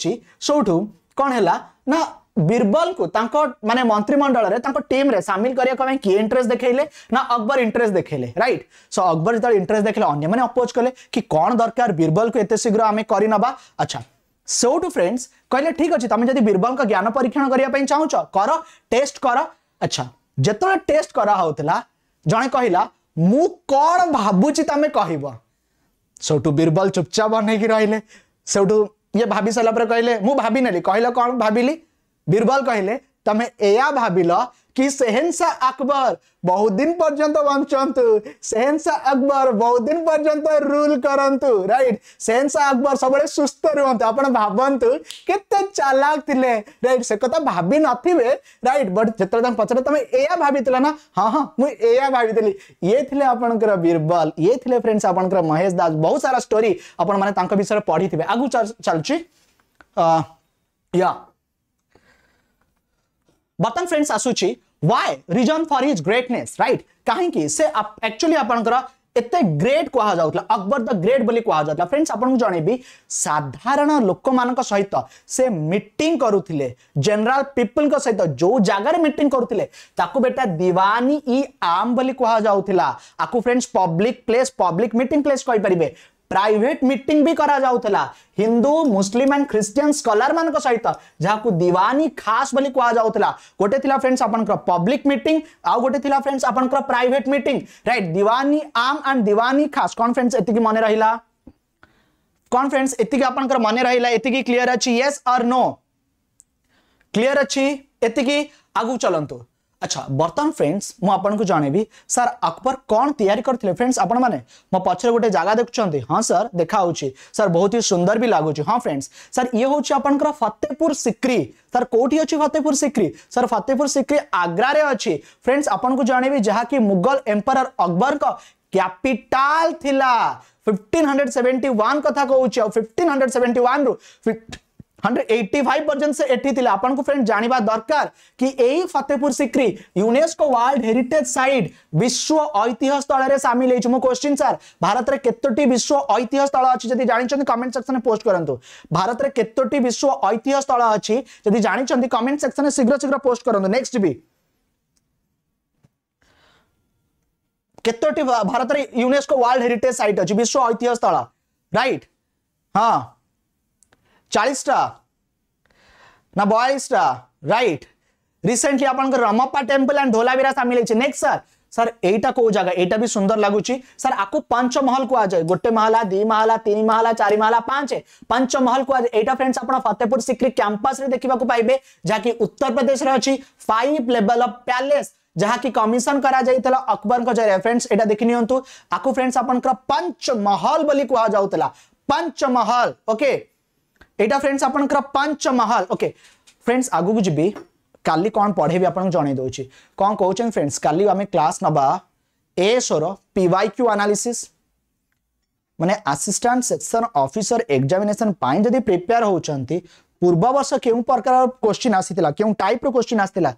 सोठ कौन है ना बीरबल को मानते मंत्रिमंडल टीम रे सामिल करने किए इंटरेस्ट देखेले ना अकबर इंटरेस्ट देखेले राइट सो अकबर जो इंटरेस्ट देखे अन्न मैंने अपोज कले कि कौन दरकार बीरबल को ये शीघ्र आम करवा अच्छा सौ टू फ्रेंड्स कहले ठीक अच्छे तुम्हें बीरबल का ज्ञान परीक्षण करने चाहू कर टेस्ट कर अच्छा जो टेस्ट कराला जड़े कहला मु कौन भावुची तुम कह सौ बीरबल चुपचाप बनई रे सौ ये भाभी सारा कहले मु भाभी कहल कौन भाविली बीरबल कहले तमें एया कि सेहेनशा अकबर बहुत दिन पर्यंत बचतु सेहेनशा अकबर बहुत दिन पर्यंत रूल करतु रईट सेहेनशा अकबर सब सुस्थ रुंतु आप भावतु के चलाक थे रईट से कथा भावि नए रईट बट जो पचार तुम या भाई ना हाँ हाँ मुझे या भाई ये थे आपंकर बीरबल ये थे फ्रेंड्स आप महेश दास बहुत सारा स्टोरी आपने विषय पढ़ी थे आगु चल चलु या बर्तन फ्रेंड्स आसूची why reason for his greatness right कहीं से एक्चुअली आप एत ग्रेट कहला अकबर द ग्रेट बोली कहला फ्रेंड्स आपको जनईबी साधारण लोक मान सहित से मीटिंग करुले जनरल पीपल को सहित जो जगार मीट करुले बेटा दीवानी इ आम बोली कहला friends public place public meet place कहीपर प्राइट मीटिंग भी करा Hindu Muslim and Christian scholar मान सहित जहां दीवानी खास बोली कहला गोटे फ्रेंड्स आप पब्लिक मिटिंग आउ गोटे फ्रेंड्स आप प्राइट मिटिंग रईट दीवानी आम एंड दीवानी खास कौन फ्रेंड्स एति मन रहा कौन फ्रेंड्स एति मन रहा क्लीयर अच्छी येस और नो क्लीयर अच्छी एति आगु चलतु अच्छा बर्तमान फ्रेंड्स मुझे जानवी सार अकबर कौन या फ्रेंड्स आपण मो पचर गोटे जगह देखुं हाँ सर देखा सर बहुत ही सुंदर भी लगुच हाँ फ्रेंड्स सर ये हूँ आपंकर फतेहपुर सिक्री सर कौटी अच्छी फतेहपुर सिक्री सर फतेहपुर सिक्री आग्रे अच्छी फ्रेंड्स आपको जानवी जहाँकि मुगल एम्पर अकबर कैपिटाल थिला 1571 कथा कहूँ 1571 रु हंड्रेड एट्टी फाइव परसेंट से एटी थी आपको फ्रेंड जानवा दरकार कि यही Fatehpur Sikri UNESCO world heritage site विश्व ऐतिह्य स्थल में सामिल हो क्वेश्चन सर भारत में कतोटी विश्व ऐतिह्य स्थल अच्छी जदि जानते कमेंट सेक्शन में पोस्ट करूँ भारत में कतोटी विश्व ऐतिह्य स्थल अच्छी जदि जानते कमेंट सेक्शन में शीघ्र शीघ्र पोस्ट करूँ नेक्स्ट भी कतोटी Bharat UNESCO world heritage site अच्छी विश्व ऐतिह्य स्थल रईट हाँ चालीसटा ना बयालीसटा रईट रिसेंटली आप रमप्पा टेम्पल एंड धोलावीरा सामिल नेक्स्ट सर सर एटा को जगह एटा भी सुंदर लगुच सर आपको पंच महल कह जाए गोटे महला दि महला तीन महला चार महला पांच पंच महल कह जाए यहाँ फ्रेंड्स आप फतेहपुर सिक्री कैंपस देखा पाइबे जहाँ कि उत्तर प्रदेश में अच्छी फाइव लेवल अफ प्यालेस जहाँ कि कमिशन कराइला अकबर जरिए फ्रेंड्स ये देखी निर्णय आपको फ्रेंड्स आप पंचमहल कहला पंचमहल ओके एटा फ्रेंड्स आप पंच महल ओके फ्रेंड्स आगे जी का कौन पढ़े आप जनई दौर कौन कौन फ्रेंड्स कामें क्लास नवा A P Y Q analysis मैंने आसीस्टाट सेक्शन अफिसर एक्जामेसन जब प्रिपेयर होती पूर्व वर्ष के प्रकार क्वेश्चन आसी टाइप रोश्चिन आसाला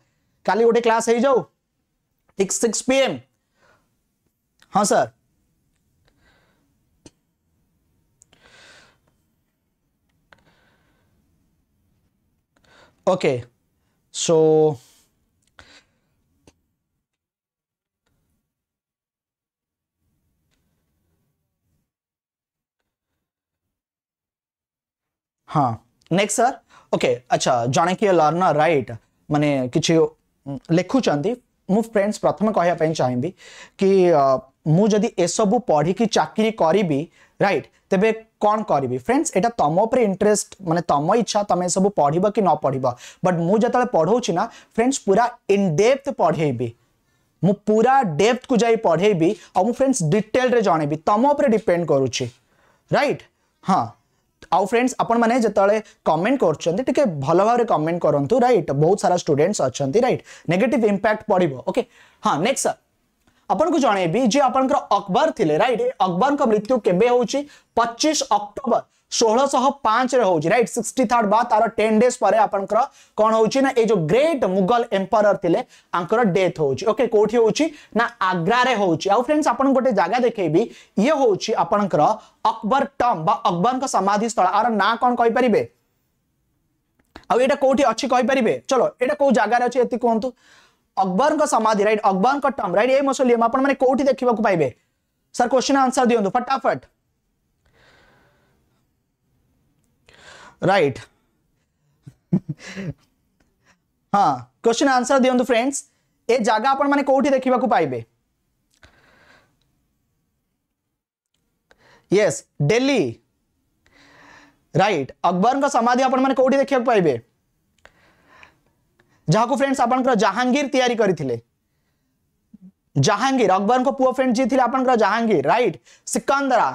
का गोटे क्लास हो जाऊ ठीक सिक्स पी एम हाँ सर okay so हाँ नेक्स्ट सर ओके अच्छा जड़े किए लर्नर रईट मानने कि लिखुं मु फ्रेंड्स प्रथम कहवाई चाहिए कि ମୁଁ ଯଦି ଏସବୁ ପଢ଼ିକି ଚାକିରି କରିବି ରାଇଟ୍ ତେବେ କ'ଣ କରିବି ଫ୍ରେଣ୍ଡସ୍ ଏଇଟା ତମ ଉପରେ ଇଣ୍ଟରେଷ୍ଟ ମାନେ ତମ ଇଚ୍ଛା ତମେ ଏସବୁ ପଢ଼ିବ କି ନ ପଢ଼ିବ ବଟ୍ ମୁଁ ଯେତେବେଳେ ପଢ଼ଉଛି ନା ଫ୍ରେଣ୍ଡସ୍ ପୁରା ଇନ୍ ଡେପ୍ଥ ପଢ଼େଇବି ମୁଁ ପୁରା ଡେପ୍ଥକୁ ଯାଇ ପଢ଼େଇବି ଆଉ ମୁଁ ଫ୍ରେଣ୍ଡସ୍ ଡିଟେଲରେ ଜଣେଇବି ତମ ଉପରେ ଡିପେଣ୍ଡ କରୁଛି ରାଇଟ୍ ହଁ ଆଉ ଫ୍ରେଣ୍ଡସ୍ ଆପଣମାନେ ଯେତେବେଳେ କମେଣ୍ଟ କରୁଛନ୍ତି ଟିକେ ଭଲ ଭାବରେ କମେଣ୍ଟ କରନ୍ତୁ ରାଇଟ୍ ବହୁତ ସାରା ଷ୍ଟୁଡେଣ୍ଟସ୍ ଅଛନ୍ତି ରାଇଟ୍ ନେଗେଟିଭ୍ ଇମ୍ପାକ୍ଟ ପଡ଼ିବ ଓକେ ହଁ ନେକ୍ସଟ୍ ସାର୍ आपको जन आप अकबर थे रईट अकबर मृत्यु के पचीस अक्टोबर षोलश पांच रोज रईट सिक्सटी थर्ड बा तार टेन डेज पर कौन हो जो ग्रेट मुगल एम्पर थे डेथ हूँ ओके कौटी आग्रा आग्रे होेंड्स आप गोटे जगह देखी ये हूँ आपंकर अकबर टम अकबर समाधि स्थल आर ना कौन कहीपर आईटा कौटी अच्छी कहीपर चलो ये कौ जगार अच्छे कहतु अकबर समाधि रईट अकबर टम रईट ए मसोलियम आपने कौटी देखा पाइबे सर क्वेश्चन आंसर दिखाँ फटाफट राइट हाँ क्वेश्चन आंसर दिखाँ फ्रेंड्स ए जगह आपने कौटी देखा पाइबे यस दिल्ली राइट अकबर समाधि आपने कौटी देखा पाइबे जहाँ को फ्रेंड्स आप जहांगीर तैयारी जहांगीर अकबर को फ्रेंड जी थे आप Jahangir right Sikandra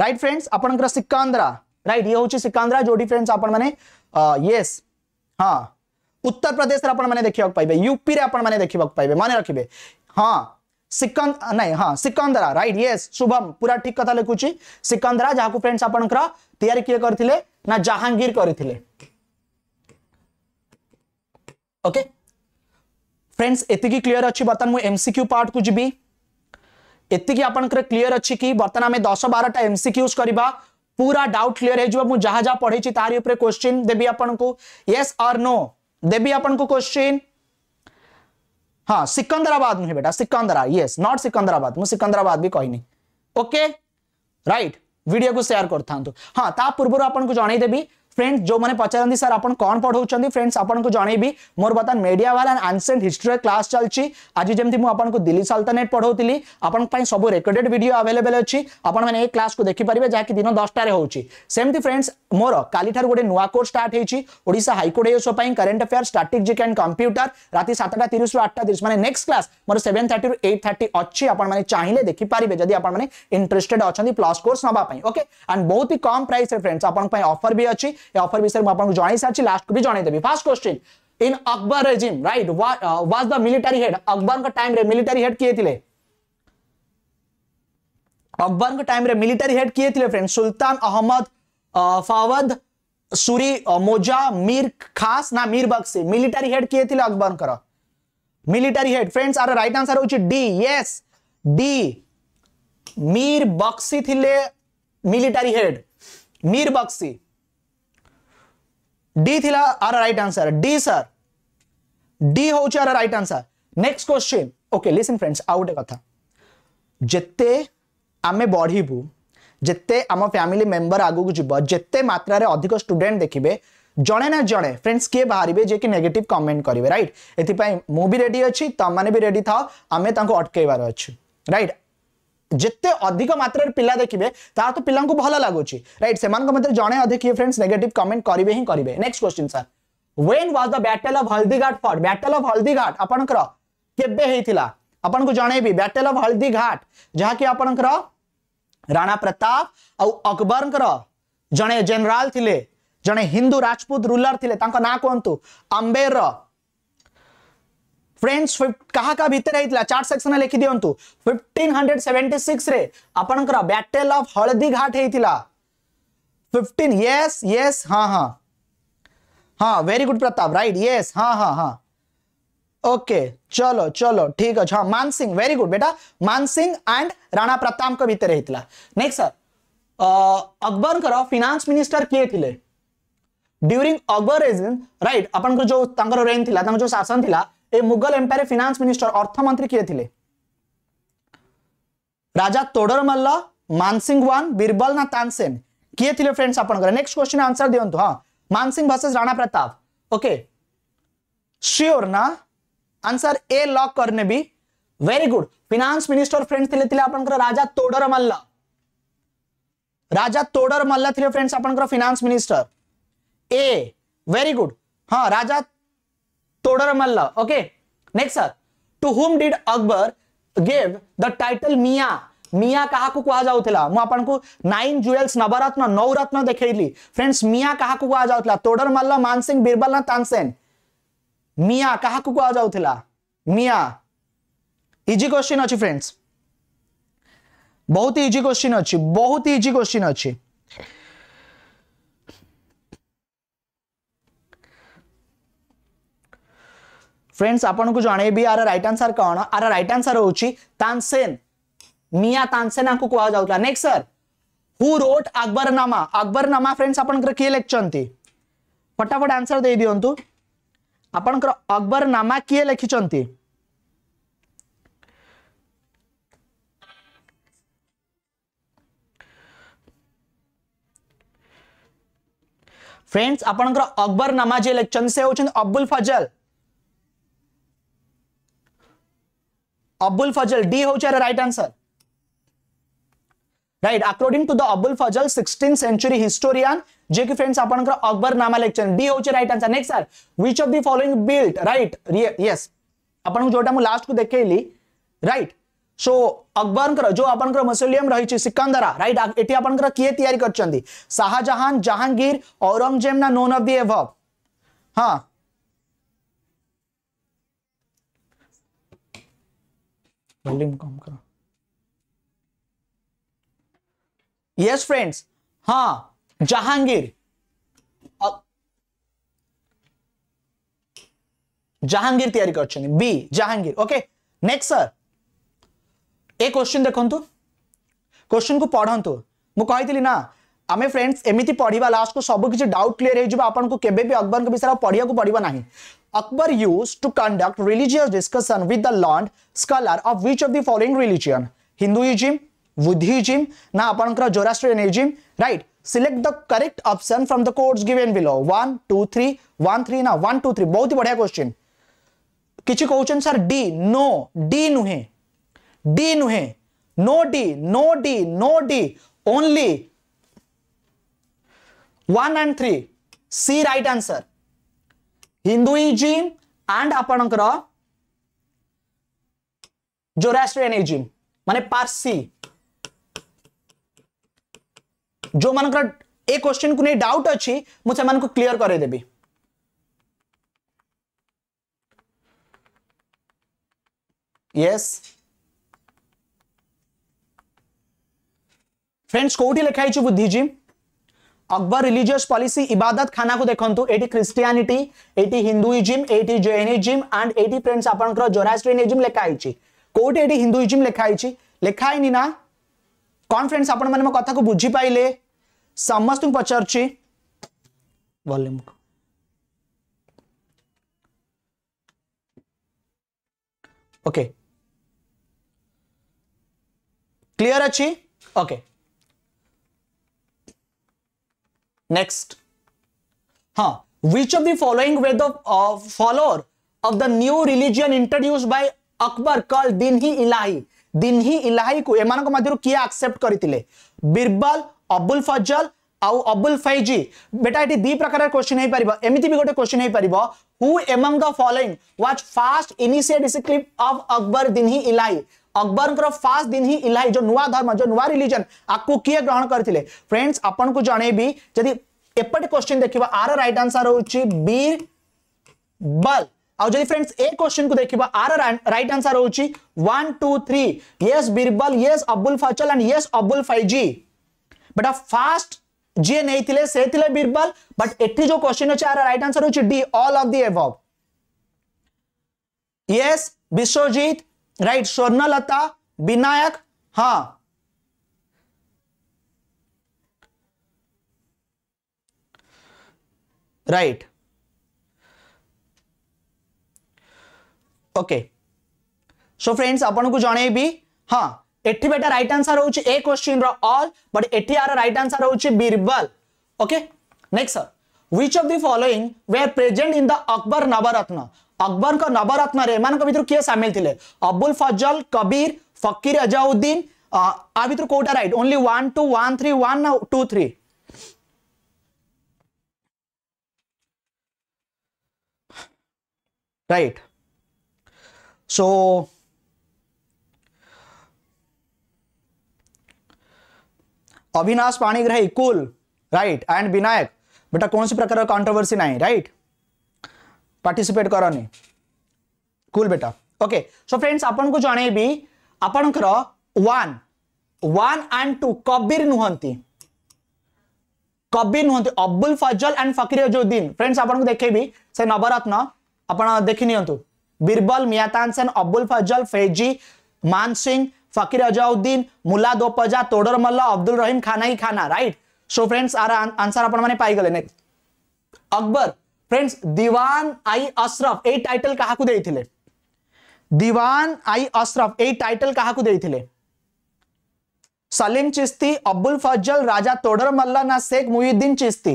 right friends आप सिकंदरा रईट ये हूँ सिकंदरा जो फ्रेंड्स आप हाँ उत्तर प्रदेश मैंने देखा पाइबे यूपी मैंने देखा पाइबे मन रखिए हाँ सिकंद नहीं हाँ सिकंदरा रईट ये शुभम पूरा ठीक कथा लिखुची सिकंदरा जहाँ को फ्रेंड्स आप किए करते जहांगीर करते ओके फ्रेंड्स एति क्लियर अच्छी बर्तमान मुझे एमसीक्यू पार्ट को भी एति की आपर क्लीयर अच्छी कि बर्तमान आम दस बारटा एमसीक्यूज करवा पूरा डाउट क्लीयर हो जहाँ जहाँ पढ़े तारी उपर क्वेश्चन देवी आपन को यस और नो देवी आपन को क्वेश्चन हाँ सिकंदराबाद नुहे बेटा सिकंदरा यस नॉट सिकंदराबाद मुझे सिकंदराबाद भी कहनी ओके राइट वीडियो को शेयर कर तो। हाँ ता पूर्व आपको जनईदेवी फ्रेंड्स जो मैंने पचारती सर आप कौन पढ़ाऊँ फ्रेंड्स आपको जनइबी मोर बर्तमान मीडिया वाला एंड आनसेंट हिस्ट्री क्लास चलती आज जमी आपको दिल्ली सल्तानेट पढ़ाऊँ आप सब रेकर्डेड भिड आवेलेबल अच्छी आपने क्लास को देखिपारे जहाँकि दिन दसटे होमती फ्रेंड्स मोर का गोटे नुआ कोर्स स्टार्ट होशा high court SO current affair static GK and computer रात सतटा तीस आठटा तीस मैंने नेक्स्ट क्लास मोर सेवेन थर्टी रु एट थर्टी अच्छी आपने चाहिए देखिपारे जब आप इंटरेस्टेड अच्छा प्लस कोर्स नापी ओके एंड बहुत ही कम प्राइस फ्रेंड्स आप अफर भी अच्छी affirmation આપણને જણાઈ સાચી લાસ્ટ કો ભી જણાઈ દેવી first question in Akbar regime right was the military head Akbar કા ટાઈમ રે મિલિટરી હેડ કિયે થિલે અકબર કા ટાઈમ રે મિલિટરી હેડ કિયે થિલે ફ્રેન્ડ સુલ્તાન અહમદ ફાવદ સુરી મોજા મીર ખાસ ના મીર બક્ષી મિલિટરી હેડ કિયે થિલે અકબર કર મિલિટરી હેડ ફ્રેન્ડ્સ આર રાઈટ આન્સર હોચી D yes D Mir Bakshi થિલે military head Mir Bakshi D थिला आर right answer D sir D हो चार right answer next question okay listen friends आउ गए कथा जत्ते आमे बढ़िबू जत्ते आम फैमिली मेंबर आगु को जीव जत्ते मात्रा स्टूडेंट देखिबे जणे ना जड़े फ्रेंड्स किए बाहर जे कि नेगेट कमेंट करेंगे रईट एति पई भी रेडी अछि त माने भी रेडी था आमे तांको अटकेबार अछि जिते अधिक मात्र पिला देखिए तो पिला भल लगुच रईट से मतलब जड़े अध फ्रेंड्स नेगेटिव कमेंट करेंगे ही करेंगे next question sir when was the battle of Haldighat fought battle of हल्दीघाट आपंकर जन बैटल अफ हल्दीघाट जहाँकि आपंकर राणा प्रताप आकबर जड़े जेनेल थे जड़े हिंदू राजपूत रूलर थे ना कहतु आम्बेर फ्रेंड्स कहा का भीतर भितर चार्ट सेक्शन लिखि दिंतु फिफ्टीन हंड्रेड सेवेन्टी सिक्स आपणकर बैटेल अफ हलदी घाट होता 15 यस यस हाँ हाँ हाँ very good Pratap right yes हाँ हाँ हाँ ओके चलो चलो ठीक अच्छे हाँ मानसिंह वेरी गुड बेटा मानसिंह एंड राणा प्रताप को भितर होता next Akbar Akbar finance minister किए थे ड्यूरींग अकबर रेजिम राइट आपण जो रेन थी जो शासन थी ए मुगल एम्पायर फिनान्स मिनिस्टर अर्थमंत्री किए थे राजा तोडरमल्ल मानसिंह वन बीरबल ना तानसेन किए थे फ्रेंड्स आपंकर नेक्स्ट क्वेश्चन आंसर दिंतु हाँ Mansingh versus Rana Pratap okay sure ना आंसर ए लॉक करने भी very good finance minister friends थे आपंकर राजा तोडरमल्ल राजा तोडरमल्ल थे फ्रेंड्स आपंकर फिनान्स मिनिस्टर ए वेरी गुड हाँ Raja todarmal okay next sir to whom did akbar gave the title mia मिया कहा को कहा जाऊला मुझे नाइन जुएल्स नवरत्न नवरत्न देखली फ्रेंड्स मिया कहा को कहा जाऊला तोडरमाल मानसिंह बीरबल ना तानसेन मिया कहा को कहा जाऊला मिया इजी क्वेश्चन अच्छी फ्रेंड्स बहुत ही इजी क्वेश्चन अच्छी बहुत ही इजी क्वेश्चन अच्छी फ्रेंड्स आपको जन आर रईट आनसर कौन आर रईट आंसर हूँ तानसेन मिया तानसेना को कहला next sir who wrote Akbarnama Akbarnama friends आपण किए लिखिं फटाफट आंसर दे दिंतु आपण अकबरनामा किए लिखिंट फ्रेंड्स आपण अकबरनामा जी लिखते से हूँ अब्दुल फजल Abul फजल डी हो चाहे right answer. Right according to the Abul Fazal sixteen century historian जे कि फ्रेंड्स आप अकबर नामा लेक्चर डी होचे right answer next sir which of the following built right yes आपण जोटा मु लास्ट को देखेली राइट सो अकबर जो आपण मसोलियम रही सिकंदरा राइट ये आपण किए या करछंदी जहांगीर औरंगजेब ना नोन ऑफ द एवब हाँ वॉल्यूम कम करो यस फ्रेंड्स हाँ जहांगीर जहांगीर तैयारी कर बी जहांगीर ओके नेक्स्ट सर ए क्वेश्चन देखु क्वेश्चन को पढ़तु मुझे ना आम फ्रेंड्स एमती पढ़ा लास्ट को सब किसी डाउट क्लीयर हो आपको केवे भी अकबर विषय पढ़ा पड़ा ना Akbar used to conduct religious discussion with the learned scholar of which of the following religion? Hinduism, Buddhism, na apankra Zoroastrianism, right? Select the correct option from the codes given below. 1, 2, 3, 1, 3 ना 1, 2, 3 बहुत ही बढ़िया question किसी question sir D no D नुहे D नुहे no D no D no D only one and three C right answer Hinduism and आपण Zoroastrianism माने पारसी जो मान ए क्वेश्चन को नहीं डाउट अच्छी मुझे मन को क्लियर करे देबी यस फ्रेंड्स कोठी लिखाई बुद्धिजी अकबर रिलीजियस पॉलिसी इबादत खाना को देखो ये क्रिस्टियानिटी हिंदुइजम ये जैनिजम एंड ये फ्रेंड्स आप जोराज्रेनिजम लिखाई कौटे हिंदुइजम लिखाई लिखाई ना कौन फ्रेंड्स आप कथ को बुझी पाइले समस्त पचार ओके क्लियर अच्छी ओके okay. नेक्स्ट हाँ which of the following were the follower of the new religion introduced by Akbar called Din ही इलाही दिन ही इलाही को एमान को एम किए आक्सेप्ट करते बीरबल अबुल फजल आउ अबुल फैजी बेटा ये दी प्रकार क्वेश्चन हो पार एमती भी गोटे क्वेश्चन हो पार who among the following was first initiate discipline of Akbar Din ही इलाही अकबर फास्ट दिन ही इलाही जो नुआ धर्म जो नुआ रिलीजन आपको किए ग्रहण करते फ्रेंड्स आपन को जनइबी जदि एपटे क्वेश्चन देखिए आर रईट आंसर हो बीर बल आदि फ्रेंड्स ए क्वेश्चन को देखिए आर रईट आंसर हो टू थ्री येस बीरबल ये अबुल फजल एंड येस अब्दुल फैजी बेटा फास्ट जी नहीं से बीरबल बट एटी जो क्वेश्चन अच्छे आर रईट आंसर हूँ D all of the above yes Vishwajit right Swarnalata Vinayak हा राइट ओके सो फ्रेंड्स आपन को जन हाँ एटी बेटा राइट आंसर होउची ए क्वेश्चन रो ऑल बट एटी आर राइट आंसर होउची Birbal okay next sir which of the following were present in the Akbar Navratna Akbar Navratna एम भर किए सामिल थे अबुल फजल कबीर फकीर अजाउद्दीन आ भर कौटा right only one two one three one two three right so Avinash Panigrahi कुल राइट एंड विनायक बेटा कौन से प्रकार का कंट्रोवर्सी नहीं राइट right? पार्टिसिपेट करनी कुल बेटा ओके सो फ्रेंड्स आपन को जणे भी आपनकर 1 1 एंड 2 कबीर नुहंती कबीर नुहंती अब्दुल फजल एंड फकीर जुद्दीन फ्रेंड्स आपन को देखेबी से नवरत्न आपन देखि नियंतु बीरबल मियातान सेन अब्दुल फजल फैजी सिंह फकीर अजाउद्दीन मुला दोपजा तोडर मल्ला अब्दुल रहीम खानाई खाना राइट सो फ्रेंड्स आंसर आपन माने पाई गले नेक्स्ट अकबर फ्रेंड्स दीवान आई अशरफ ए टाइटल कहा को देते दीवान आई अशरफ ए टाइटल कहा को देते सलीम चिश्ती अब्बुल फजल राजा तोडर मल्ला ना शेख मुहिद्दीन चिश्ती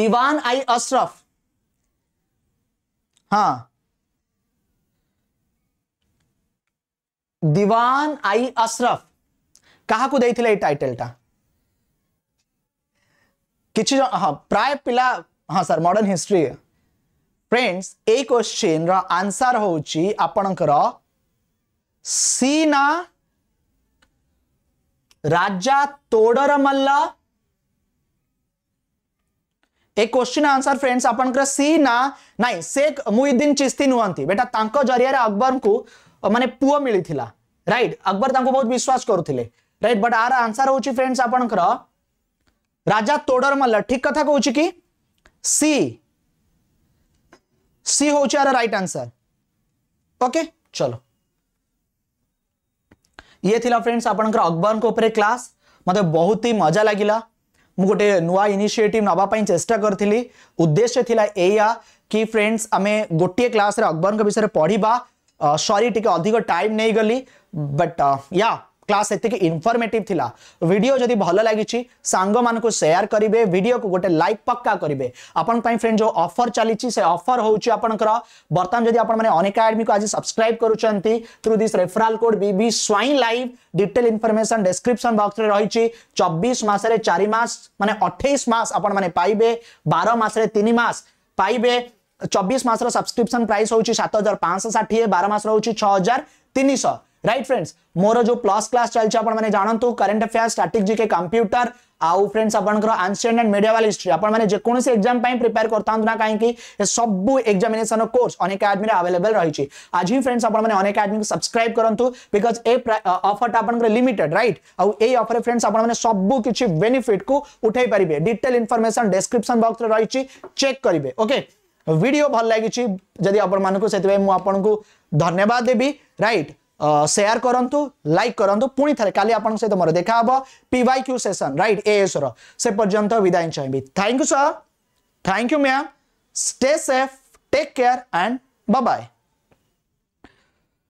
दीवान आई अशरफ हाँ दीवान आई अशरफ कहा को देते टाइटल टा किसी हाँ प्राय पिला हाँ सर मॉडर्न हिस्ट्री फ्रेंड्स ए क्वेश्चन रा आंसर होची आपणकर सी ना राजा तोडर मल्ल ए क्वेश्चन आंसर फ्रेंड्स आपणकर सी ना नाही शेख मुहिद्दीन चिश्ती नुहंती बेटा तांक जरिया रे अकबर को माने पुओ मिलिथिला राइट अकबर तांको बहुत विश्वास करुथिले राइट बट आर आंसर होची फ्रेंड्स आपणकर राजा तोडर मल्ल ठीक कथा कहूची की सी सी हो चाह राइट आंसर ओके चलो ये थिला फ्रेंड्स आपणकर अकबर को उपरे क्लास मत बहुत ही मजा लागिला मु गोटे नुआ इनिशिएटिव नबा पई चेष्टा करथिली उद्देश्य थिला या कि फ्रेंड्स आम गोटे क्लास रे अकबर विषय पढ़ा सरी टी अधिक टाइम नहीं गली बट या क्लास एति इनफर्मेटिव थिला वीडियो जदि भल लगी सांग मानक को सेयार करेंगे वीडियो को गोटे लाइक पक्का करेंगे आपण फ्रेंड जो अफर चली से अफर होपर बर्तमान जदि आपण अनेका एडमी को आज सब्सक्राइब करुँच through this referral code B B स्वाइन live detail information description box रही चबीश मसरे चार मानने अठाईस मस आपण मैंने पाइबे बार मसरे तीन मस पाइबे चबीश मसर सब्सक्रिप्सन प्राइस हूँ सात हजार पाँच षाठी बार मस रोच छः हजार तीन शह રાઈટ ફ્રેન્ડ્સ મોરો જો પ્લસ ક્લાસ ચાલશે આપણને જાણନ୍ତୁ current affairs static GK computer આઉ ફ્રેન્ડ્સ આપણଙ୍କର આન્સિએન્ટ એન્ડ મેડિયાવાଲ ହିଷ୍ଟ୍ରି આપણମାନେ ଯେକୌଣସି ଏକ୍ଜାମ ପାଇଁ ପ୍ରିପେୟାର କରିଥାନ୍ତୁ ନା କାହିଁକି ଏ ସବୁ ଏକ୍ଜାମିନେସନ କୋର୍ସ ଅନେକ ଆଡମିରେ ଆଭେଲେବଲ ରହିଛି ଆଜି ଫ୍ରେଣ୍ଡସ୍ ଆପଣମାନେ ଅନେକ ଆଡମିକୁ ସବସ୍କ୍ରାଇବ କରନ୍ତୁ ବିକଜ ଏ ଅଫରଟା ଆପଣଙ୍କର ଲିମିଟେଡ୍ ରାଇଟ୍ ଆଉ ଏଇ ଅଫରରେ ଫ୍ରେଣ୍ଡସ୍ ଆପଣମାନେ ସବୁ କିଛି ବେନିଫିଟକୁ ଉଠାଇ ପାରିବେ ଡିଟେଲ ଇନଫର୍ମେସନ ଡେସ୍କ୍ରିପସନ ବକ୍ସରେ ରହିଛି ଚେକ୍ କରିବେ ଓକେ ଭିଡ଼ିଓ ଭଲ ଲାଗିଛି ଯଦି ଆପଣମାନଙ୍କୁ ସେଥିପାଇଁ ମୁଁ ଆପଣଙ୍କୁ ଧନ୍ୟବାଦ ଦେବି ରାଇଟ୍ ସେୟାର କରନ୍ତୁ ଲାଇକ୍ କରନ୍ତୁ ପୁଣି ଥରେ କାଲି ଆପଣଙ୍କ ସହିତ ମୋର ଦେଖା ହେବ ପିୱାଇ କ୍ୟୁ ସେସନ୍ ରାଇଟ୍ ଏଏସ୍ର ସେ ପର୍ଯ୍ୟନ୍ତ ବିଦାୟ ଚାହିଁବି thank you sir thank you ma'am stay safe take care and bye